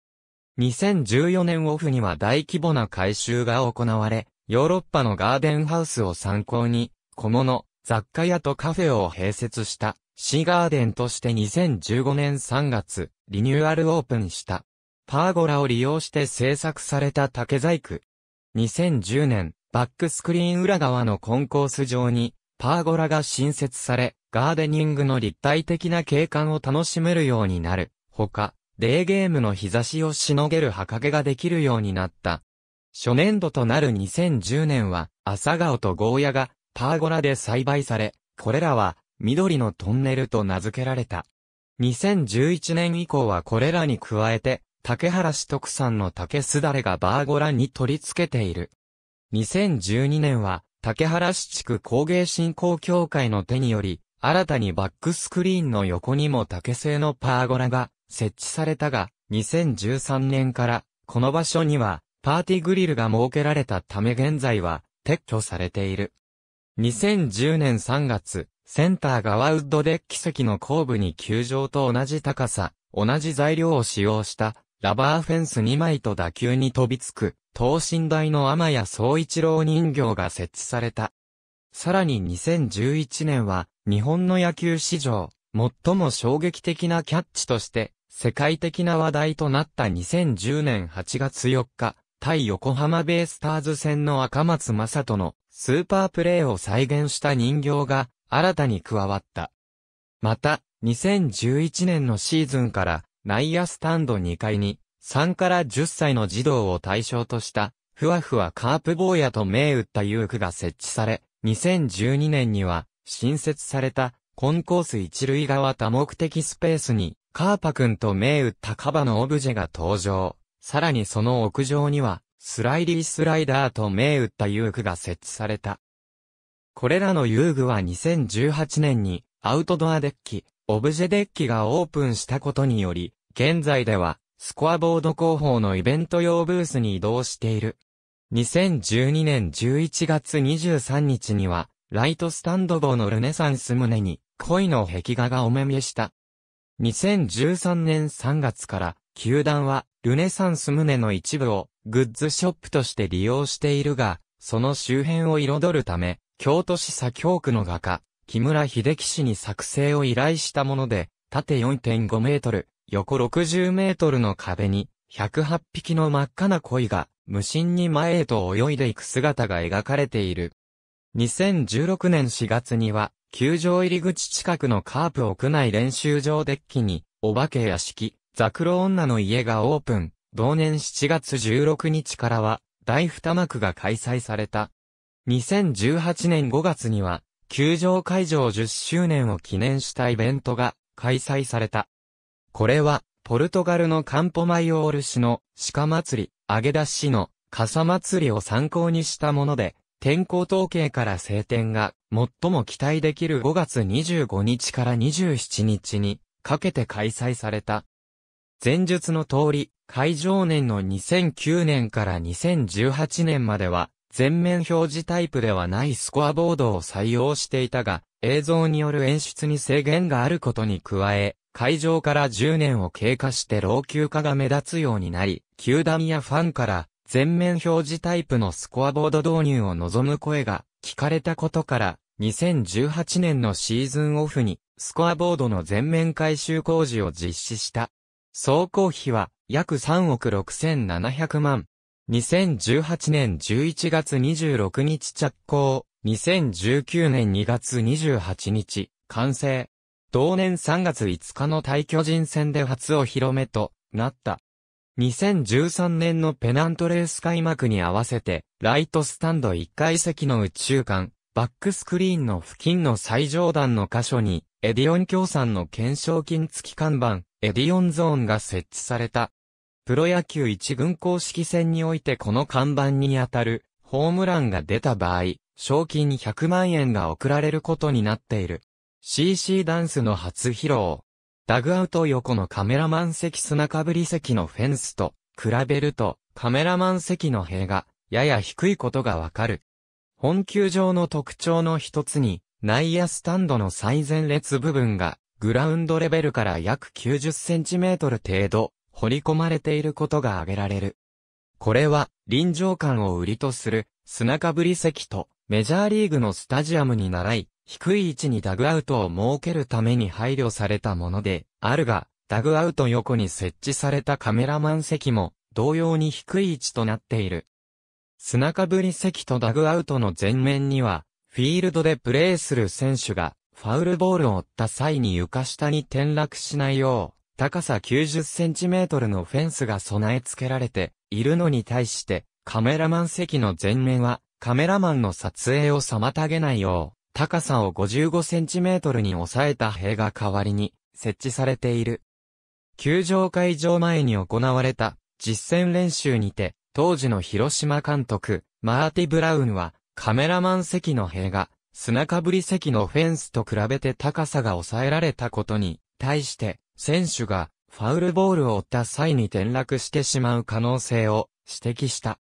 2014年オフには大規模な改修が行われ、ヨーロッパのガーデンハウスを参考に、小物、雑貨屋とカフェを併設した、シーガーデンとして2015年3月、リニューアルオープンした。パーゴラを利用して制作された竹細工、2010年、バックスクリーン裏側のコンコース上に、パーゴラが新設され、ガーデニングの立体的な景観を楽しめるようになる。ほか、デーゲームの日差しをしのげる墓ができるようになった。初年度となる2010年は、朝顔とゴーヤが、パーゴラで栽培され、これらは、緑のトンネルと名付けられた。2011年以降はこれらに加えて、竹原市特産の竹すだれがバーゴラに取り付けている。2012年は、竹原市地区工芸振興協会の手により、新たにバックスクリーンの横にも竹製のパーゴラが設置されたが、2013年からこの場所にはパーティグリルが設けられたため現在は撤去されている。2010年3月、センター側ウッドデッキ席の後部に球場と同じ高さ、同じ材料を使用したラバーフェンス2枚と打球に飛びつく、等身大の天谷総一郎人形が設置された。さらに2011年は、日本の野球史上、最も衝撃的なキャッチとして、世界的な話題となった2010年8月4日、対横浜ベイスターズ戦の赤松正人のスーパープレーを再現した人形が新たに加わった。また、2011年のシーズンから内野スタンド2階に、3から10歳の児童を対象とした、ふわふわカープ坊やと銘打った遊具が設置され、2012年には、新設された、コンコース一塁側多目的スペースに、カーパくんと銘打ったカバのオブジェが登場。さらにその屋上には、スライリースライダーと銘打った遊具が設置された。これらの遊具は2018年にアウトドアデッキ、オブジェデッキがオープンしたことにより、現在では、スコアボード広報のイベント用ブースに移動している。2012年11月23日には、ライトスタンド棒のルネサンス胸に、恋の壁画がお目見えした。2013年3月から、球団は、ルネサンス胸の一部を、グッズショップとして利用しているが、その周辺を彩るため、京都市左京区の画家、木村秀樹氏に作成を依頼したもので、縦4.5メートル、横60メートルの壁に、108匹の真っ赤な鯉が、無心に前へと泳いでいく姿が描かれている。2016年4月には、球場入り口近くのカープ屋内練習場デッキに、お化け屋敷、ザクロ女の家がオープン。同年7月16日からは、大二幕が開催された。2018年5月には、球場会場10周年を記念したイベントが開催された。これは、ポルトガルのカンポマイオール市の鹿祭り、揚げ出し市の笠祭りを参考にしたもので、天候統計から晴天が最も期待できる5月25日から27日にかけて開催された。前述の通り、会場年の2009年から2018年までは全面表示タイプではないスコアボードを採用していたが、映像による演出に制限があることに加え、会場から10年を経過して老朽化が目立つようになり、球団やファンから全面表示タイプのスコアボード導入を望む声が聞かれたことから、2018年のシーズンオフにスコアボードの全面改修工事を実施した。総工費は約3億6700万。2018年11月26日着工、2019年2月28日、完成。同年3月5日の大巨人戦で初お披露目となった。2013年のペナントレース開幕に合わせて、ライトスタンド1階席の宇宙間、バックスクリーンの付近の最上段の箇所に、エディオン協賛の懸賞金付き看板、エディオンゾーンが設置された。プロ野球一軍公式戦においてこの看板に当たるホームランが出た場合、賞金100万円が贈られることになっている。CC ダンスの初披露。ダグアウト横のカメラマン席砂かぶり席のフェンスと比べるとカメラマン席の塀がやや低いことがわかる。本球場の特徴の一つに内野スタンドの最前列部分がグラウンドレベルから約90センチメートル程度彫り込まれていることが挙げられる。これは、臨場感を売りとする、砂かぶり席と、メジャーリーグのスタジアムに習い、低い位置にダグアウトを設けるために配慮されたもので、あるが、ダグアウト横に設置されたカメラマン席も、同様に低い位置となっている。砂かぶり席とダグアウトの前面には、フィールドでプレーする選手が、ファウルボールを追った際に床下に転落しないよう、高さ90センチメートルのフェンスが備え付けられているのに対して、カメラマン席の前面は、カメラマンの撮影を妨げないよう、高さを55センチメートルに抑えた塀が代わりに設置されている。球場会場前に行われた実戦練習にて、当時の広島監督、マーティ・ブラウンは、カメラマン席の塀が、砂かぶり席のフェンスと比べて高さが抑えられたことに、対して、選手がファウルボールを打った際に転落してしまう可能性を指摘した。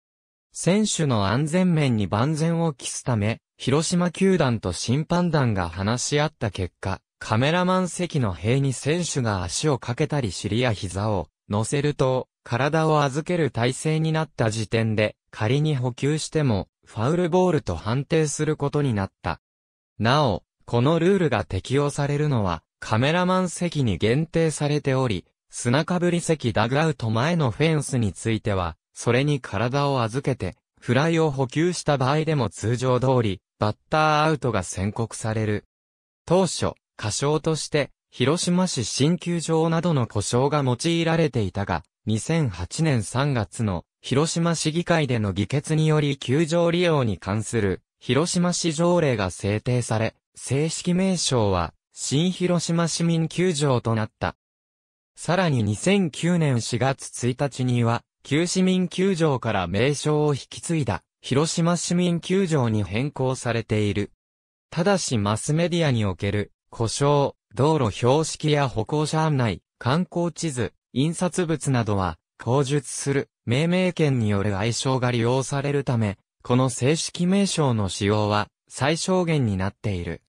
選手の安全面に万全を期すため、広島球団と審判団が話し合った結果、カメラマン席の塀に選手が足をかけたり尻や膝を乗せると、体を預ける体制になった時点で、仮に補給しても、ファウルボールと判定することになった。なお、このルールが適用されるのは、カメラマン席に限定されており、砂かぶり席ダグアウト前のフェンスについては、それに体を預けて、フライを補給した場合でも通常通り、バッターアウトが宣告される。当初、過小として、広島市新球場などの故障が用いられていたが、2008年3月の広島市議会での議決により球場利用に関する広島市条例が制定され、正式名称は新広島市民球場となった。さらに2009年4月1日には、旧市民球場から名称を引き継いだ、広島市民球場に変更されている。ただしマスメディアにおける、故障、道路標識や歩行者案内、観光地図、印刷物などは、口述する、命名権による愛称が利用されるため、この正式名称の使用は、最小限になっている。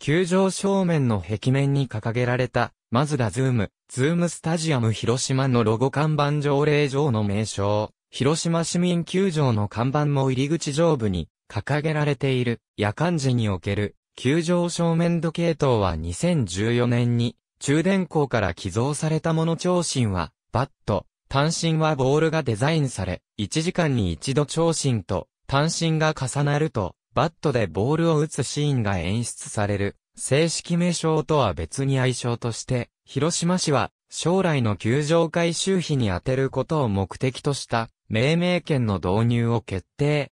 球場正面の壁面に掲げられた、マズダズーム、ズームスタジアム広島のロゴ看板条例上の名称、広島市民球場の看板も入り口上部に掲げられている夜間時における球場正面度系統は2014年に中電工から寄贈されたもの長身はバット、単身はボールがデザインされ、1時間に一度長身と単身が重なるとバットでボールを打つシーンが演出される、正式名称とは別に愛称として、広島市は、将来の球場改修費に充てることを目的とした、命名権の導入を決定。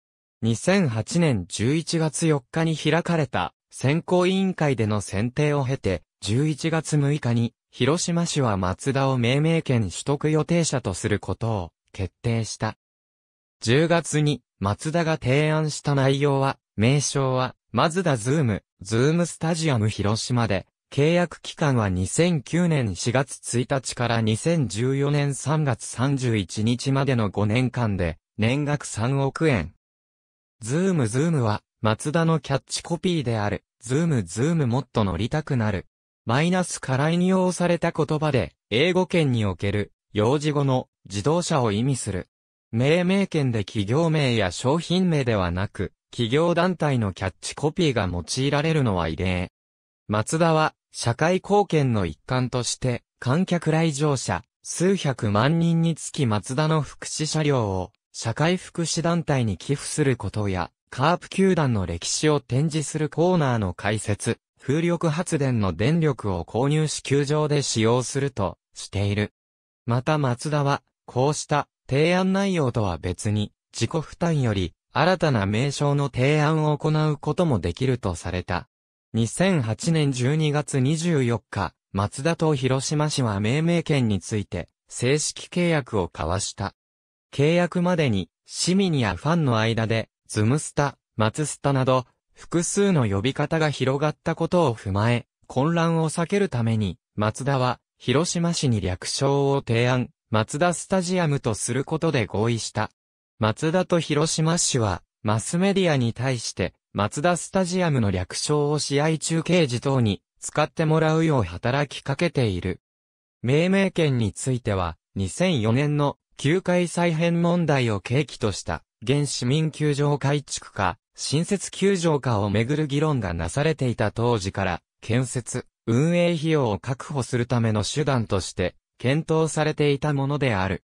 2008年11月4日に開かれた、選考委員会での選定を経て、11月6日に、広島市は松田を命名権取得予定者とすることを決定した。10月に松田が提案した内容は名称は、マズダズーム、ズームスタジアム広島で、契約期間は2009年4月1日から2014年3月31日までの5年間で、年額3億円。ズームズームは、マツダのキャッチコピーである、ズームズームもっと乗りたくなる。マイナスから引用された言葉で、英語圏における、幼児語の自動車を意味する。命名権で企業名や商品名ではなく、企業団体のキャッチコピーが用いられるのは異例。マツダは、社会貢献の一環として、観客来場者、数百万人につきマツダの福祉車両を、社会福祉団体に寄付することや、カープ球団の歴史を展示するコーナーの開設、風力発電の電力を購入し球場で使用するとしている。またマツダは、こうした提案内容とは別に、自己負担より、新たな名称の提案を行うこともできるとされた。2008年12月24日、松田と広島市は命名権について、正式契約を交わした。契約までに、市民やファンの間で、ズムスタ、松スタなど、複数の呼び方が広がったことを踏まえ、混乱を避けるために、松田は、広島市に略称を提案、松田スタジアムとすることで合意した。松田と広島市は、マスメディアに対して、松田スタジアムの略称を試合中継時等に使ってもらうよう働きかけている。命名権については、2004年の球界再編問題を契機とした、現市民球場改築か、新設球場かをめぐる議論がなされていた当時から、建設、運営費用を確保するための手段として、検討されていたものである。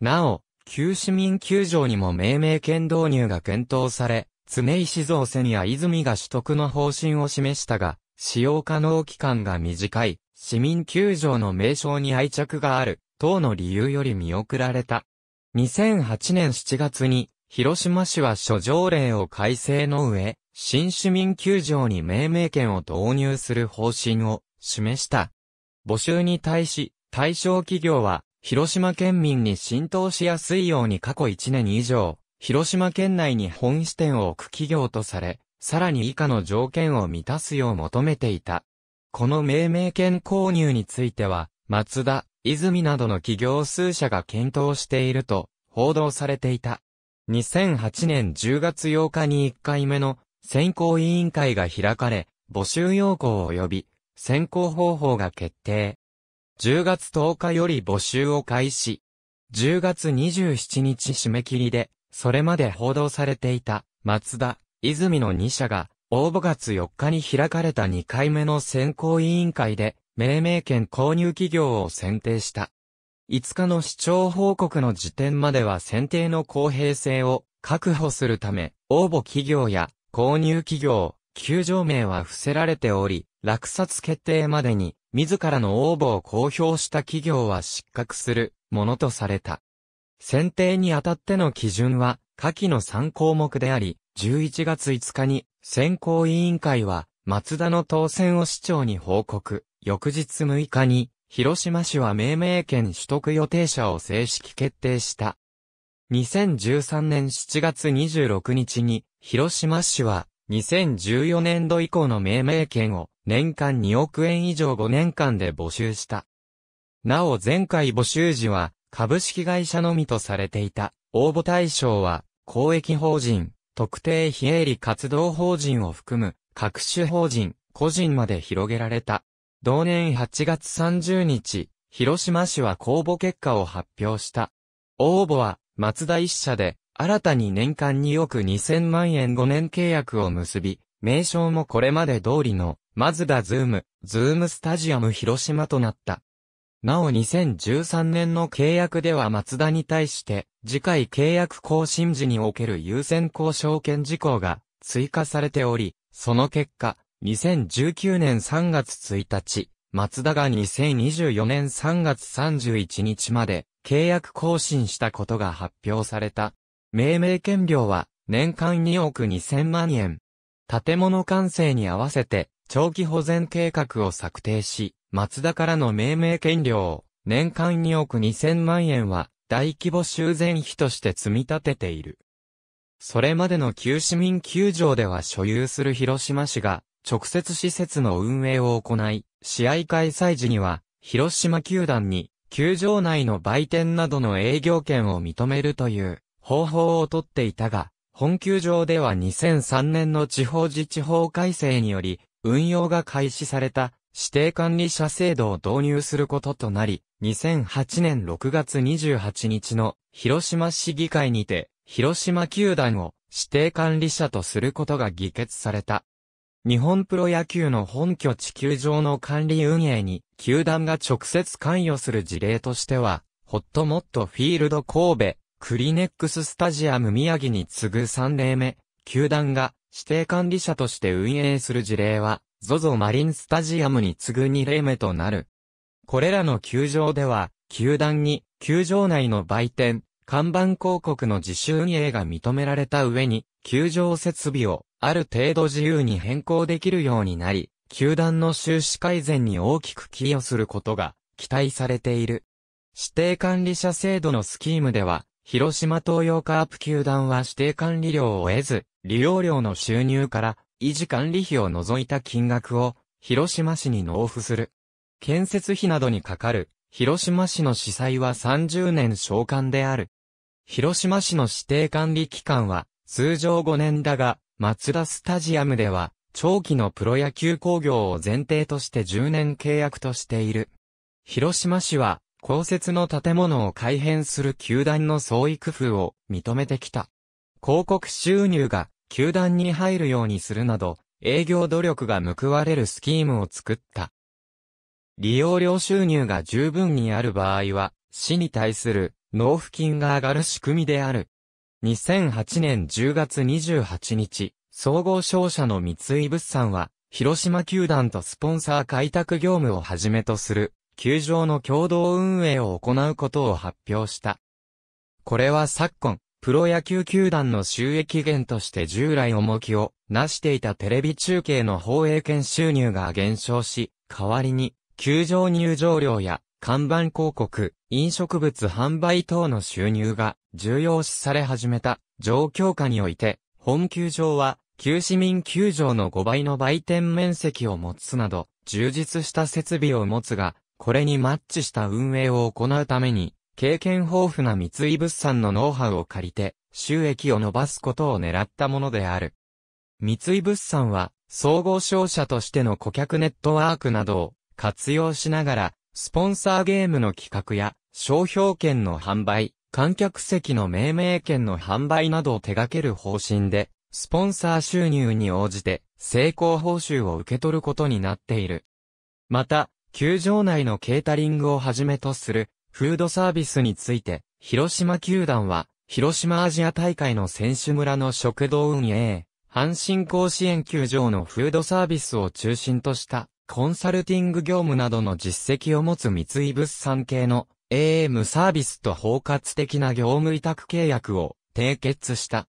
なお、旧市民球場にも命名権導入が検討され、常石造船や泉が取得の方針を示したが、使用可能期間が短い、市民球場の名称に愛着がある、等の理由より見送られた。2008年7月に、広島市は諸条例を改正の上、新市民球場に命名権を導入する方針を示した。募集に対し、対象企業は、広島県民に浸透しやすいように過去1年以上、広島県内に本支店を置く企業とされ、さらに以下の条件を満たすよう求めていた。この命名権購入については、松田、泉などの企業数社が検討していると報道されていた。2008年10月8日に1回目の選考委員会が開かれ、募集要項及び選考方法が決定。10月10日より募集を開始。10月27日締め切りで、それまで報道されていた、松田、泉の2社が、応募月4日に開かれた2回目の選考委員会で、命名権購入企業を選定した。5日の市長報告の時点までは選定の公平性を確保するため、応募企業や購入企業、球場名は伏せられており、落札決定までに自らの応募を公表した企業は失格するものとされた。選定にあたっての基準は、下記の3項目であり、11月5日に選考委員会は、松田の当選を市長に報告。翌日6日に、広島市は命名権取得予定者を正式決定した。2013年7月26日に、広島市は、2014年度以降の命名権を年間2億円以上5年間で募集した。なお前回募集時は、株式会社のみとされていた、応募対象は、公益法人、特定非営利活動法人を含む、各種法人、個人まで広げられた。同年8月30日、広島市は公募結果を発表した。応募は、松田一社で、新たに年間2億2000万円5年契約を結び、名称もこれまで通りの、マズダズーム、ズームスタジアム広島となった。なお2013年の契約では松田に対して、次回契約更新時における優先交渉権事項が追加されており、その結果、2019年3月1日、松田が2024年3月31日まで契約更新したことが発表された。命名権料は年間2億2000万円。建物完成に合わせて長期保全計画を策定し、松田からの命名権料、年間2億2000万円は大規模修繕費として積み立てている。それまでの旧市民球場では所有する広島市が直接施設の運営を行い、試合開催時には広島球団に球場内の売店などの営業権を認めるという方法をとっていたが、本球場では2003年の地方自治法改正により運用が開始された指定管理者制度を導入することとなり、2008年6月28日の広島市議会にて、広島球団を指定管理者とすることが議決された。日本プロ野球の本拠地球場の管理運営に、球団が直接関与する事例としては、ホットモットフィールド神戸、クリネックススタジアム宮城に次ぐ3例目、球団が指定管理者として運営する事例は、ZOZO マリンスタジアムに次ぐ2例目となる。これらの球場では、球団に、球場内の売店、看板広告の自主運営が認められた上に、球場設備を、ある程度自由に変更できるようになり、球団の収支改善に大きく寄与することが期待されている。指定管理者制度のスキームでは、広島東洋カープ球団は指定管理料を得ず、利用料の収入から維持管理費を除いた金額を広島市に納付する。建設費などにかかる広島市の司祭は30年償還である。広島市の指定管理期間は通常5年だが、マツダスタジアムでは長期のプロ野球工業を前提として10年契約としている。広島市は公設の建物を改変する球団の創意工夫を認めてきた。広告収入が球団に入るようにするなど、営業努力が報われるスキームを作った。利用料収入が十分にある場合は、市に対する納付金が上がる仕組みである。2008年10月28日、総合商社の三井物産は、広島球団とスポンサー開拓業務をはじめとする球場の共同運営を行うことを発表した。これは昨今、プロ野球球団の収益源として従来重きをなしていたテレビ中継の放映権収入が減少し、代わりに、球場入場料や看板広告、飲食物販売等の収入が重要視され始めた状況下において、本球場は旧市民球場の5倍の売店面積を持つなど、充実した設備を持つが、これにマッチした運営を行うために、経験豊富な三井物産のノウハウを借りて、収益を伸ばすことを狙ったものである。三井物産は、総合商社としての顧客ネットワークなどを活用しながら、スポンサーゲームの企画や、商標権の販売、観客席の命名権の販売などを手掛ける方針で、スポンサー収入に応じて、成功報酬を受け取ることになっている。また、球場内のケータリングをはじめとするフードサービスについて、広島球団は、広島アジア大会の選手村の食堂運営、阪神甲子園球場のフードサービスを中心とした、コンサルティング業務などの実績を持つ三井物産系の AM サービスと包括的な業務委託契約を締結した。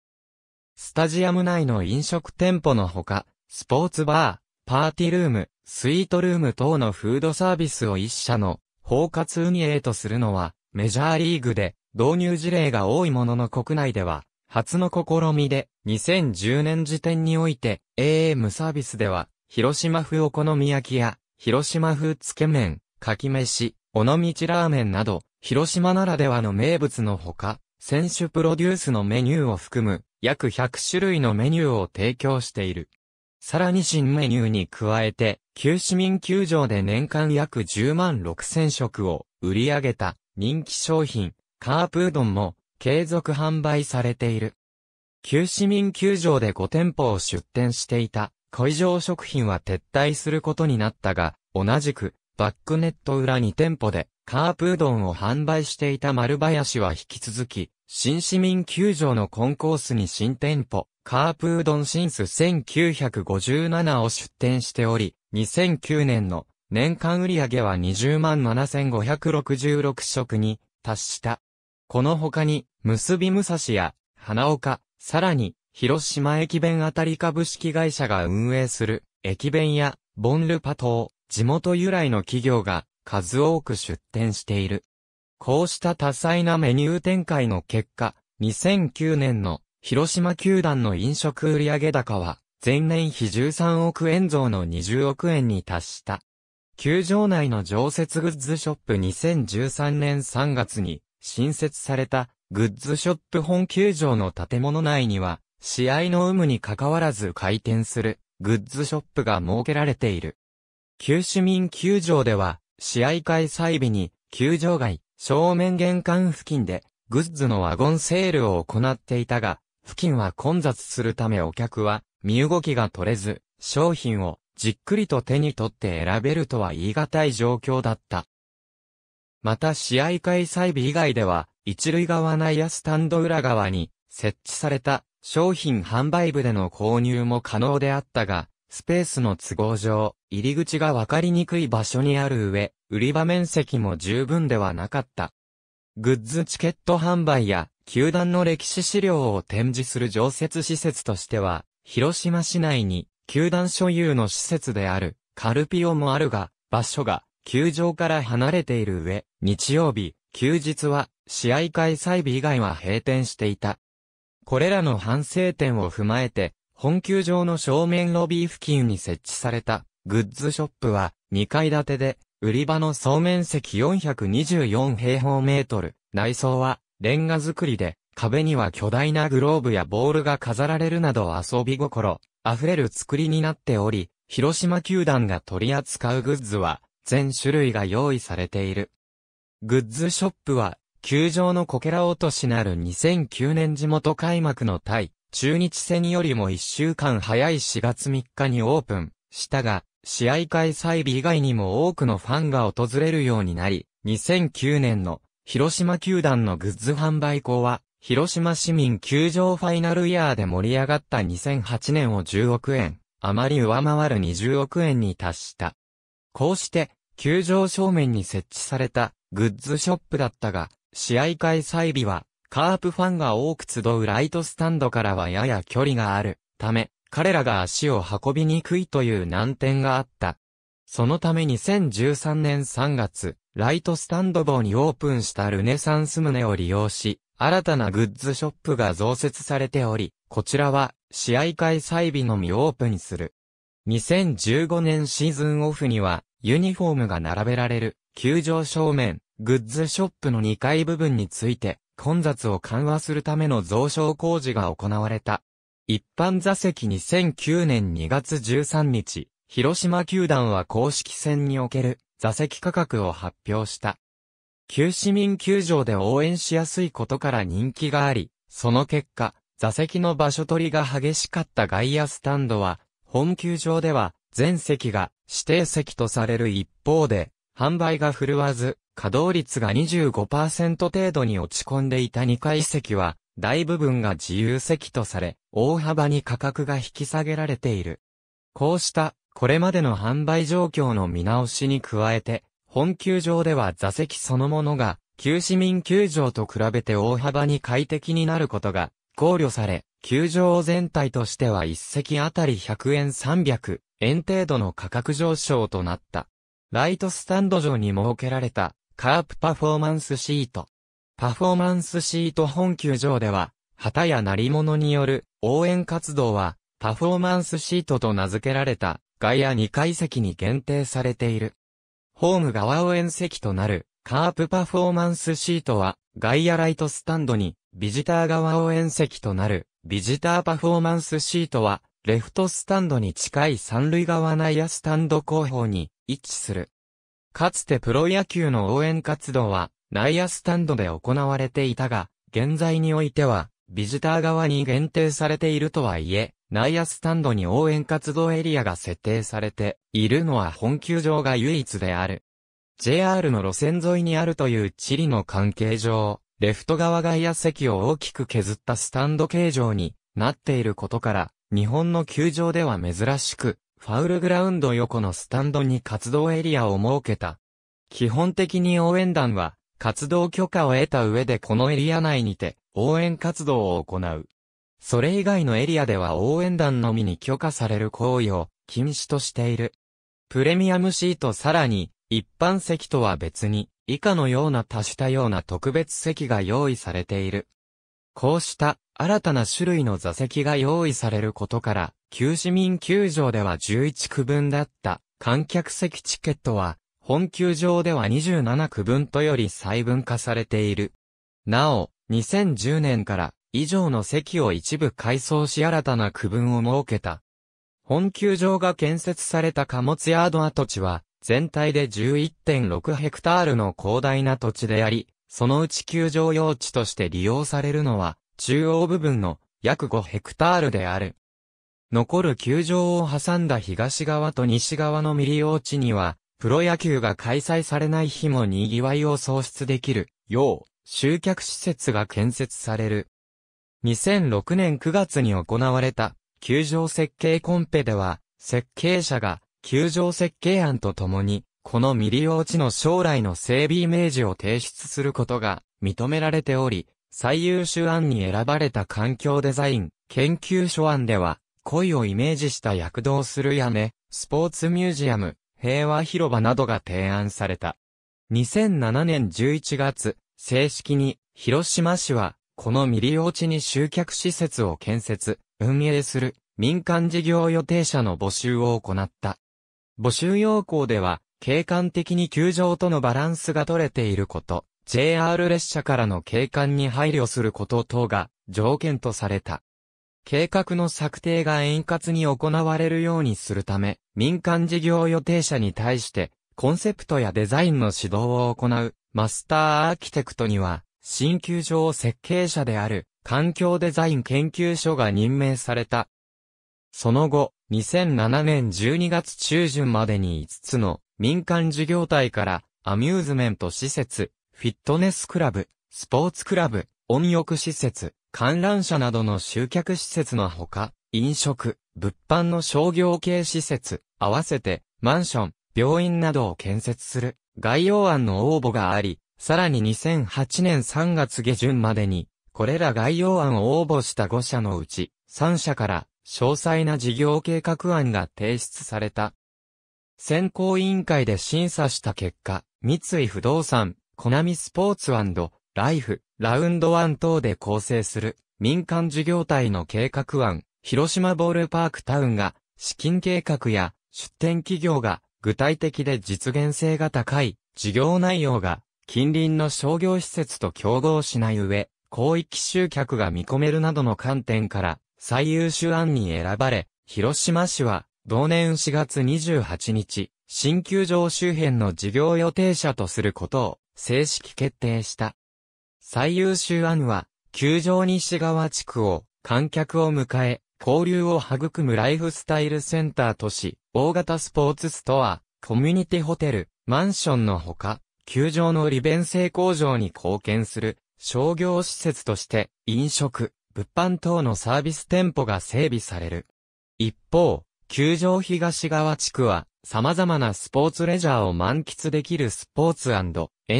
スタジアム内の飲食店舗のほか、スポーツバー、パーティールーム、スイートルーム等のフードサービスを一社の包括運営とするのはメジャーリーグで導入事例が多いものの国内では初の試みで2010年時点において AM サービスでは広島風お好み焼きや広島風つけ麺、かき飯、尾道ラーメンなど広島ならではの名物のほか選手プロデュースのメニューを含む約100種類のメニューを提供している。さらに新メニューに加えて、旧市民球場で年間約10万6000食を売り上げた人気商品、カープうどんも継続販売されている。旧市民球場で5店舗を出店していた小異常食品は撤退することになったが、同じくバックネット裏2店舗でカープうどんを販売していた丸林は引き続き、新市民球場のコンコースに新店舗、カープうどんシンス1957を出店しており、2009年の年間売上は20万7566食に達した。この他に、結び武蔵や、花岡、さらに、広島駅弁あたり株式会社が運営する、駅弁や、ボンルパ島、地元由来の企業が、数多く出店している。こうした多彩なメニュー展開の結果、2009年の広島球団の飲食売上高は、前年比13億円増の20億円に達した。球場内の常設グッズショップ2013年3月に新設されたグッズショップ本球場の建物内には試合の有無に関わらず開店するグッズショップが設けられている。旧市民球場では試合開催日に球場外正面玄関付近でグッズのワゴンセールを行っていたが付近は混雑するためお客は身動きが取れず、商品をじっくりと手に取って選べるとは言い難い状況だった。また試合開催日以外では、一塁側内やスタンド裏側に設置された商品販売部での購入も可能であったが、スペースの都合上、入り口がわかりにくい場所にある上、売り場面積も十分ではなかった。グッズチケット販売や球団の歴史資料を展示する常設施設としては、広島市内に、球団所有の施設である、カルピオもあるが、場所が、球場から離れている上、日曜日、休日は、試合開催日以外は閉店していた。これらの反省点を踏まえて、本球場の正面ロビー付近に設置された、グッズショップは、2階建てで、売り場の総面積424平方メートル、内装はレンガ作りで、壁には巨大なグローブやボールが飾られるなど遊び心、溢れる作りになっており、広島球団が取り扱うグッズは、全種類が用意されている。グッズショップは、球場のこけら落としなる2009年地元開幕の対、中日戦よりも1週間早い4月3日にオープンしたが、試合開催日以外にも多くのファンが訪れるようになり、2009年の広島球団のグッズ販売校は、広島市民球場ファイナルイヤーで盛り上がった2008年を10億円、あまり上回る20億円に達した。こうして、球場正面に設置されたグッズショップだったが、試合開催日は、カープファンが多く集うライトスタンドからはやや距離があるため、彼らが足を運びにくいという難点があった。そのため2013年3月、ライトスタンド棒にオープンしたルネサンス棟を利用し、新たなグッズショップが増設されており、こちらは試合開催日のみオープンする。2015年シーズンオフには、ユニフォームが並べられる、球場正面、グッズショップの2階部分について、混雑を緩和するための増床工事が行われた。一般座席2009年2月13日、広島球団は公式戦における座席価格を発表した。旧市民球場で応援しやすいことから人気があり、その結果、座席の場所取りが激しかった外野スタンドは、本球場では全席が指定席とされる一方で、販売が振るわず、稼働率が25%程度に落ち込んでいた2階席は、大部分が自由席とされ、大幅に価格が引き下げられている。こうしたこれまでの販売状況の見直しに加えて、本球場では座席そのものが、旧市民球場と比べて大幅に快適になることが考慮され、球場全体としては1席あたり100円300円程度の価格上昇となった。ライトスタンド上に設けられたカープパフォーマンスシート。パフォーマンスシート本球場では、旗や鳴り物による応援活動はパフォーマンスシートと名付けられた外野2階席に限定されている。ホーム側応援席となるカープパフォーマンスシートは外野ライトスタンドにビジター側応援席となるビジターパフォーマンスシートはレフトスタンドに近い三塁側内野スタンド後方に位置する。かつてプロ野球の応援活動は内野スタンドで行われていたが、現在においてはビジター側に限定されているとはいえ、内野スタンドに応援活動エリアが設定されているのは本球場が唯一である。JR の路線沿いにあるという地理の関係上、レフト側外野席を大きく削ったスタンド形状になっていることから、日本の球場では珍しく、ファウルグラウンド横のスタンドに活動エリアを設けた。基本的に応援団は、活動許可を得た上でこのエリア内にて、応援活動を行う。それ以外のエリアでは応援団のみに許可される行為を禁止としている。プレミアムシートさらに、一般席とは別に、以下のような多種多様な特別席が用意されている。こうした新たな種類の座席が用意されることから、旧市民球場では11区分だった観客席チケットは、本球場では27区分とより細分化されている。なお、2010年から以上の席を一部改装し新たな区分を設けた。本球場が建設された貨物ヤード跡地は、全体で11.6ヘクタールの広大な土地であり、そのうち球場用地として利用されるのは、中央部分の約5ヘクタールである。残る球場を挟んだ東側と西側の未利用地には、プロ野球が開催されない日も賑わいを創出できる、よう、集客施設が建設される。2006年9月に行われた、球場設計コンペでは、設計者が、球場設計案とともに、この未利用地の将来の整備イメージを提出することが認められており、最優秀案に選ばれた環境デザイン研究所案では、恋をイメージした躍動する屋根、スポーツミュージアム、平和広場などが提案された。2007年11月、正式に広島市はこの未利用地に集客施設を建設、運営する民間事業予定者の募集を行った。募集要項では、景観的に球場とのバランスが取れていること、JR 列車からの景観に配慮すること等が条件とされた。計画の策定が円滑に行われるようにするため、民間事業予定者に対して、コンセプトやデザインの指導を行うマスターアーキテクトには、新球場設計者である環境デザイン研究所が任命された。その後、2007年12月中旬までに5つの民間事業体からアミューズメント施設、フィットネスクラブ、スポーツクラブ、温浴施設、観覧車などの集客施設のほか、飲食、物販の商業系施設、合わせてマンション、病院などを建設する概要案の応募があり、さらに2008年3月下旬までに、これら概要案を応募した5社のうち、3社から、詳細な事業計画案が提出された。選考委員会で審査した結果、三井不動産、コナミスポーツライフ、ラウンド1等で構成する民間事業体の計画案、広島ボールパークタウンが資金計画や出展企業が具体的で実現性が高い事業内容が近隣の商業施設と競合しない上、広域集客が見込めるなどの観点から、最優秀案に選ばれ、広島市は、同年4月28日、新球場周辺の事業予定者とすることを、正式決定した。最優秀案は、球場西側地区を、観客を迎え、交流を育むライフスタイルセンターとし、大型スポーツストア、コミュニティホテル、マンションのほか、球場の利便性向上に貢献する商業施設として飲食、物販等のサービス店舗が整備される。一方、球場東側地区は様々なスポーツレジャーを満喫できるスポーツエ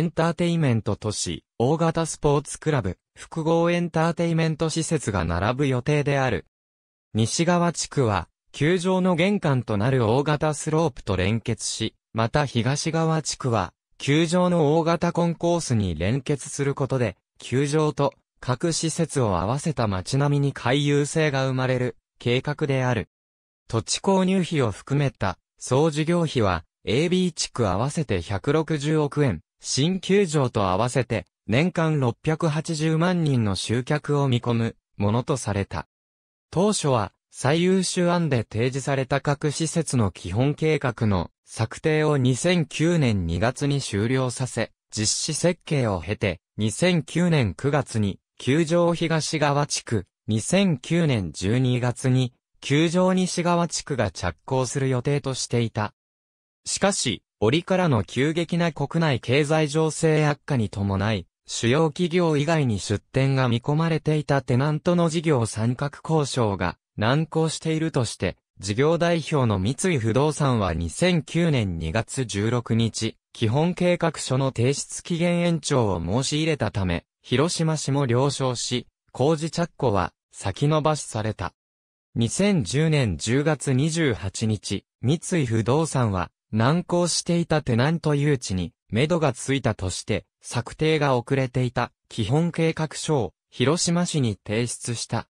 ンターテイメント都市、大型スポーツクラブ、複合エンターテイメント施設が並ぶ予定である。西側地区は、球場の玄関となる大型スロープと連結し、また東側地区は、球場の大型コンコースに連結することで、球場と各施設を合わせた街並みに回遊性が生まれる計画である。土地購入費を含めた総事業費は AB 地区合わせて160億円、新球場と合わせて年間680万人の集客を見込むものとされた。当初は最優秀案で提示された各施設の基本計画の策定を2009年2月に終了させ、実施設計を経て、2009年9月に、球場東側地区、2009年12月に、球場西側地区が着工する予定としていた。しかし、折からの急激な国内経済情勢悪化に伴い、主要企業以外に出店が見込まれていたテナントの事業参画交渉が難航しているとして、事業代表の三井不動産は2009年2月16日、基本計画書の提出期限延長を申し入れたため、広島市も了承し、工事着工は先延ばしされた。2010年10月28日、三井不動産は難航していたテナント誘致に、目処がついたとして、策定が遅れていた基本計画書を広島市に提出した。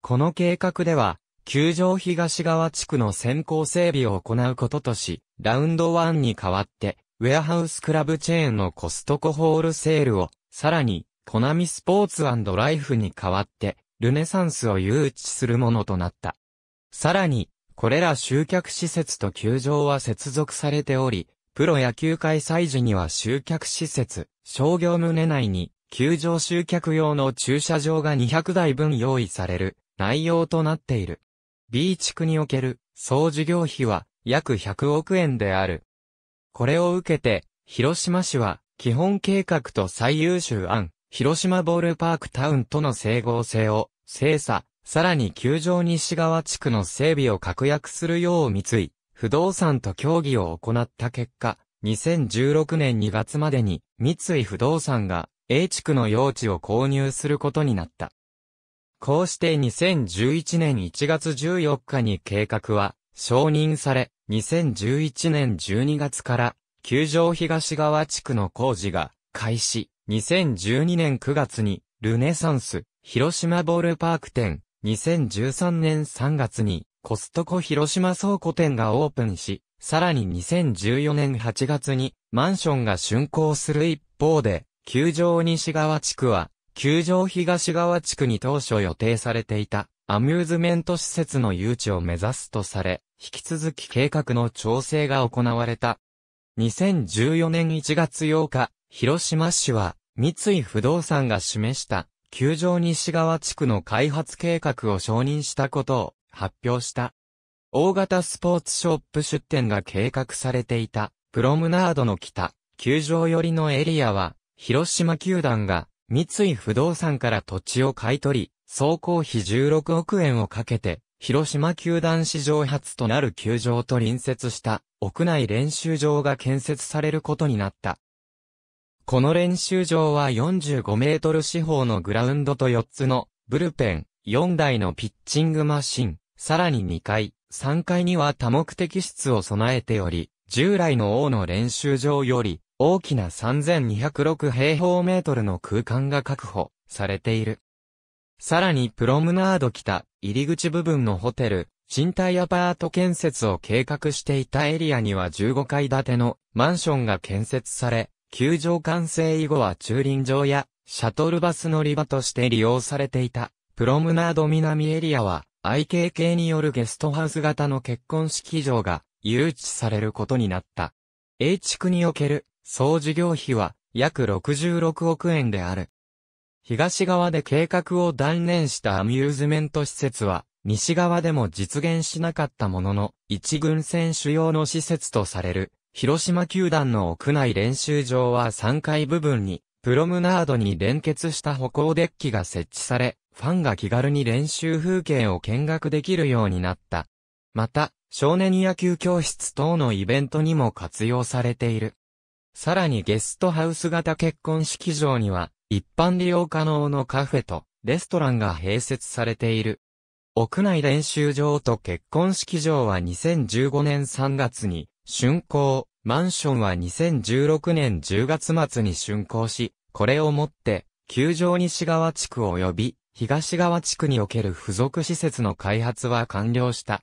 この計画では、球場東側地区の先行整備を行うこととし、ラウンド1に代わって、ウェアハウスクラブチェーンのコストコホールセールを、さらに、コナミスポーツライフに代わって、ルネサンスを誘致するものとなった。さらに、これら集客施設と球場は接続されており、プロ野球開催時には集客施設、商業棟内に、球場集客用の駐車場が200台分用意される、内容となっている。B 地区における総事業費は約100億円である。これを受けて、広島市は基本計画と最優秀案、広島ボールパークタウンとの整合性を精査、さらに球場西側地区の整備を確約するよう三井、不動産と協議を行った結果、2016年2月までに三井不動産が A 地区の用地を購入することになった。こうして2011年1月14日に計画は承認され、2011年12月から球場東側地区の工事が開始、2012年9月にルネサンス広島ボールパーク店、2013年3月にコストコ広島倉庫店がオープンし、さらに2014年8月にマンションが竣工する一方で、球場西側地区は球場東側地区に当初予定されていたアミューズメント施設の誘致を目指すとされ、引き続き計画の調整が行われた。2014年1月8日、広島市は三井不動産が示した球場西側地区の開発計画を承認したことを発表した。大型スポーツショップ出店が計画されていたプロムナードの北、球場寄りのエリアは広島球団が三井不動産から土地を買い取り、総工費16億円をかけて、広島球団史上初となる球場と隣接した屋内練習場が建設されることになった。この練習場は45メートル四方のグラウンドと4つのブルペン、4台のピッチングマシン、さらに2階、3階には多目的室を備えており、従来の王の練習場より大きな3206平方メートルの空間が確保されている。さらにプロムナード北入り口部分のホテル、賃貸アパート建設を計画していたエリアには15階建てのマンションが建設され、球場完成以後は駐輪場やシャトルバス乗り場として利用されていた。プロムナード南エリアは IKK によるゲストハウス型の結婚式場が誘致されることになった。A 地区における総事業費は約66億円である。東側で計画を断念したアミューズメント施設は、西側でも実現しなかったものの、一軍選手用の施設とされる、広島球団の屋内練習場は3階部分に、プロムナードに連結した歩行デッキが設置され、ファンが気軽に練習風景を見学できるようになった。また、少年野球教室等のイベントにも活用されている。さらにゲストハウス型結婚式場には、一般利用可能のカフェとレストランが併設されている。屋内練習場と結婚式場は2015年3月に竣工、マンションは2016年10月末に竣工し、これをもって、球場西側地区及び東側地区における付属施設の開発は完了した。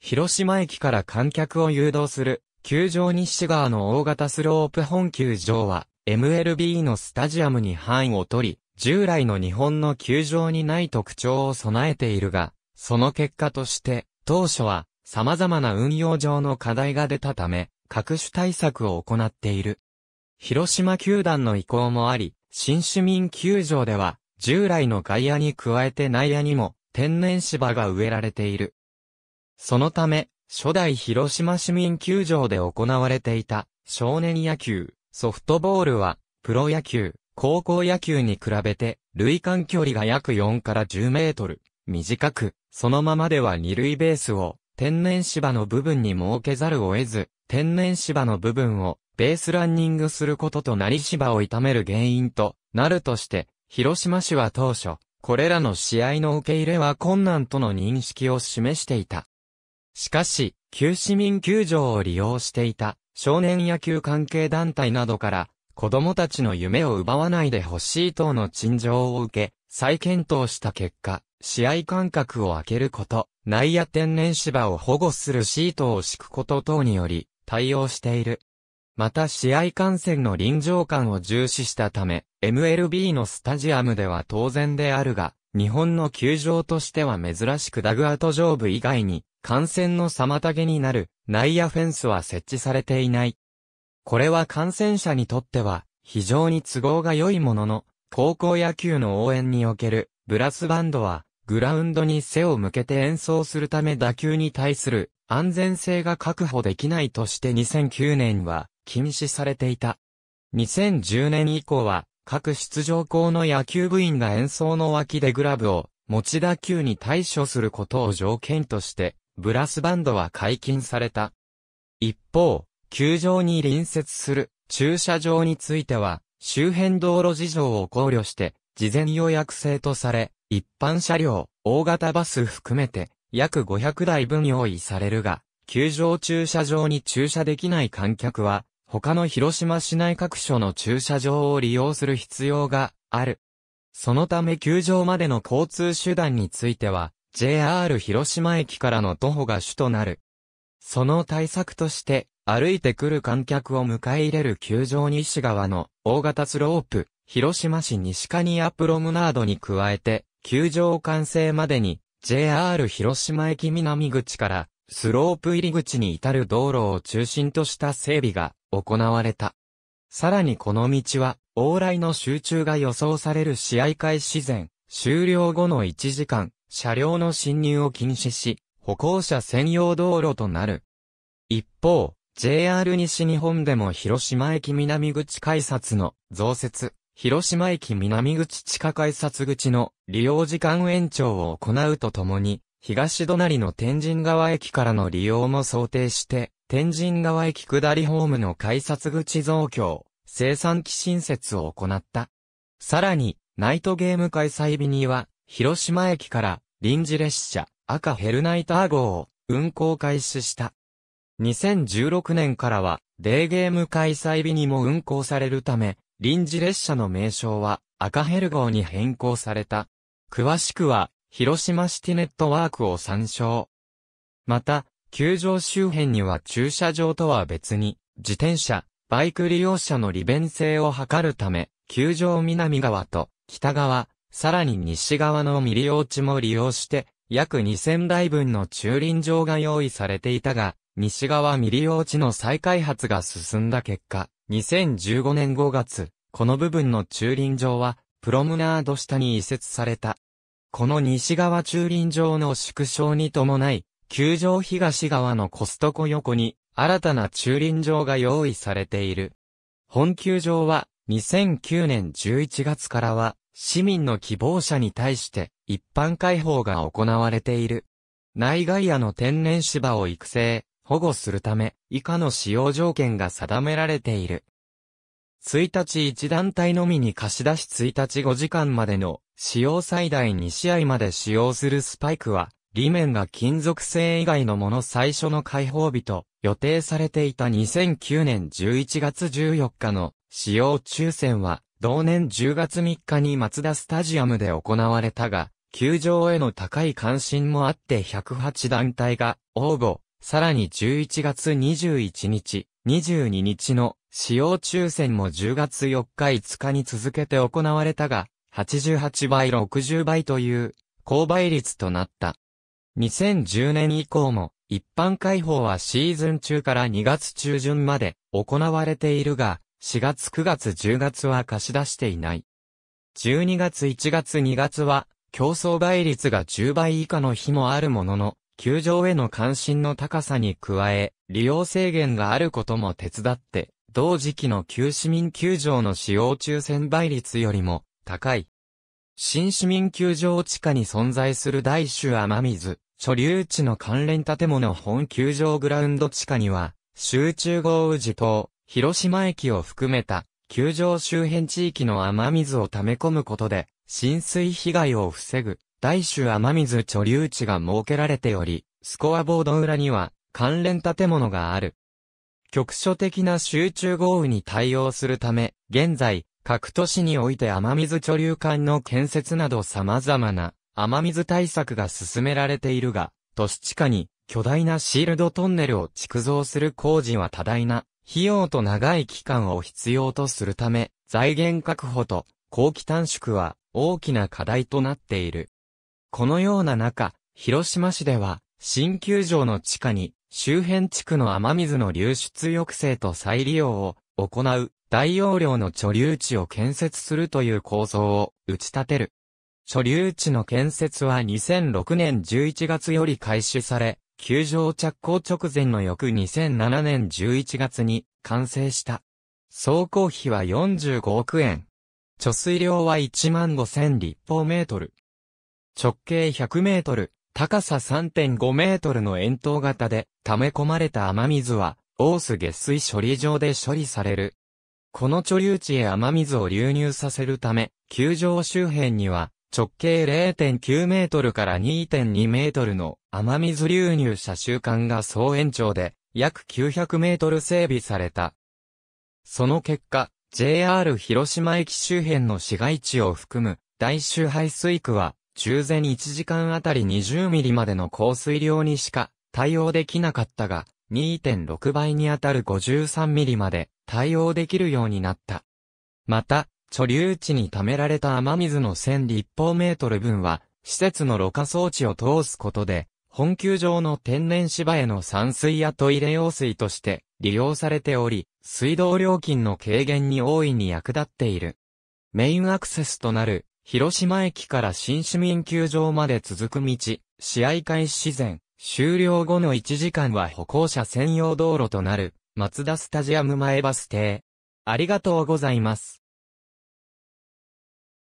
広島駅から観客を誘導する球場西側の大型スロープ本球場は、MLB のスタジアムに範囲を取り、従来の日本の球場にない特徴を備えているが、その結果として、当初は様々な運用上の課題が出たため、各種対策を行っている。広島球団の意向もあり、新市民球場では、従来の外野に加えて内野にも、天然芝が植えられている。そのため、初代広島市民球場で行われていた少年野球、ソフトボールは、プロ野球、高校野球に比べて、類間距離が約4から10メートル、短く、そのままでは二塁ベースを、天然芝の部分に設けざるを得ず、天然芝の部分を、ベースランニングすることとなり芝を痛める原因となるとして、広島市は当初、これらの試合の受け入れは困難との認識を示していた。しかし、旧市民球場を利用していた少年野球関係団体などから子供たちの夢を奪わないでほしい等の陳情を受け、再検討した結果、試合間隔を空けること、内野天然芝を保護するシートを敷くこと等により対応している。また試合観戦の臨場感を重視したため、MLB のスタジアムでは当然であるが、日本の球場としては珍しくダグアウト上部以外に、感染の妨げになる内野フェンスは設置されていない。これは感染者にとっては、非常に都合が良いものの、高校野球の応援におけるブラスバンドは、グラウンドに背を向けて演奏するため打球に対する安全性が確保できないとして2009年は禁止されていた。2010年以降は各出場校の野球部員が演奏の脇でグラブを持ち打球に対処することを条件として、ブラスバンドは解禁された。一方、球場に隣接する駐車場については、周辺道路事情を考慮して、事前予約制とされ、一般車両、大型バス含めて、約500台分用意されるが、球場駐車場に駐車できない観客は、他の広島市内各所の駐車場を利用する必要がある。そのため球場までの交通手段については、JR 広島駅からの徒歩が主となる。その対策として、歩いてくる観客を迎え入れる球場西側の大型スロープ、広島市西カニアプロムナードに加えて、球場完成までに JR 広島駅南口からスロープ入り口に至る道路を中心とした整備が行われた。さらにこの道は、往来の集中が予想される試合開始前、終了後の1時間、車両の進入を禁止し、歩行者専用道路となる。一方、JR 西日本でも広島駅南口改札の増設、広島駅南口地下改札口の利用時間延長を行うとともに、東隣の天神川駅からの利用も想定して、天神川駅下りホームの改札口増強、生産機新設を行った。さらに、ナイトゲーム開催日には、広島駅から臨時列車赤ヘルナイター号を運行開始した。2016年からは、デーゲーム開催日にも運行されるため、臨時列車の名称は赤ヘル号に変更された。詳しくは、広島シティネットワークを参照。また、球場周辺には駐車場とは別に、自転車、バイク利用者の利便性を図るため、球場南側と北側、さらに西側の未利用地も利用して、約2000台分の駐輪場が用意されていたが、西側未利用地の再開発が進んだ結果、2015年5月、この部分の駐輪場は、プロムナード下に移設された。この西側駐輪場の縮小に伴い、球場東側のコストコ横に新たな駐輪場が用意されている。本球場は2009年11月からは市民の希望者に対して一般開放が行われている。内外野の天然芝を育成、保護するため以下の使用条件が定められている。1日1団体のみに貸し出し1日5時間までの使用最大2試合まで使用するスパイクは、裏面が金属製以外のもの最初の開放日と予定されていた2009年11月14日の使用抽選は、同年10月3日に松田スタジアムで行われたが、球場への高い関心もあって108団体が応募、さらに11月21日、22日の使用抽選も10月4日5日に続けて行われたが、88倍60倍という高倍率となった。2010年以降も一般開放はシーズン中から2月中旬まで行われているが、4月9月10月は貸し出していない。12月1月2月は競争倍率が10倍以下の日もあるものの、球場への関心の高さに加え、利用制限があることも手伝って、同時期の旧市民球場の使用抽選倍率よりも高い。新市民球場地下に存在する大衆雨水、貯留地の関連建物本球場グラウンド地下には、集中豪雨時等、広島駅を含めた、球場周辺地域の雨水を溜め込むことで、浸水被害を防ぐ、大衆雨水貯留地が設けられており、スコアボード裏には、関連建物がある。局所的な集中豪雨に対応するため、現在、各都市において雨水貯留管の建設など様々な雨水対策が進められているが、都市地下に巨大なシールドトンネルを築造する工事は多大な費用と長い期間を必要とするため、財源確保と後期短縮は大きな課題となっている。このような中、広島市では新球場の地下に周辺地区の雨水の流出抑制と再利用を行う大容量の貯留地を建設するという構想を打ち立てる。貯留地の建設は2006年11月より開始され、球場着工直前の翌2007年11月に完成した。総工費は45億円。貯水量は1万5000立方メートル。直径100メートル、高さ3.5メートルの円筒型で、溜め込まれた雨水は、オース下水処理場で処理される。この貯留地へ雨水を流入させるため、球場周辺には、直径0.9メートルから2.2メートルの雨水流入車周間が総延長で約900メートル整備された。その結果、JR 広島駅周辺の市街地を含む大周排水区は中前1時間あたり20ミリまでの降水量にしか対応できなかったが、2.6倍にあたる53ミリまで対応できるようになった。また、貯留地に貯められた雨水の1000立方メートル分は、施設のろ過装置を通すことで、本球場の天然芝への散水やトイレ用水として利用されており、水道料金の軽減に大いに役立っている。メインアクセスとなる広島駅から新市民球場まで続く道、試合開始自然、終了後の1時間は歩行者専用道路となる、松田スタジアム前バス停。ありがとうございます。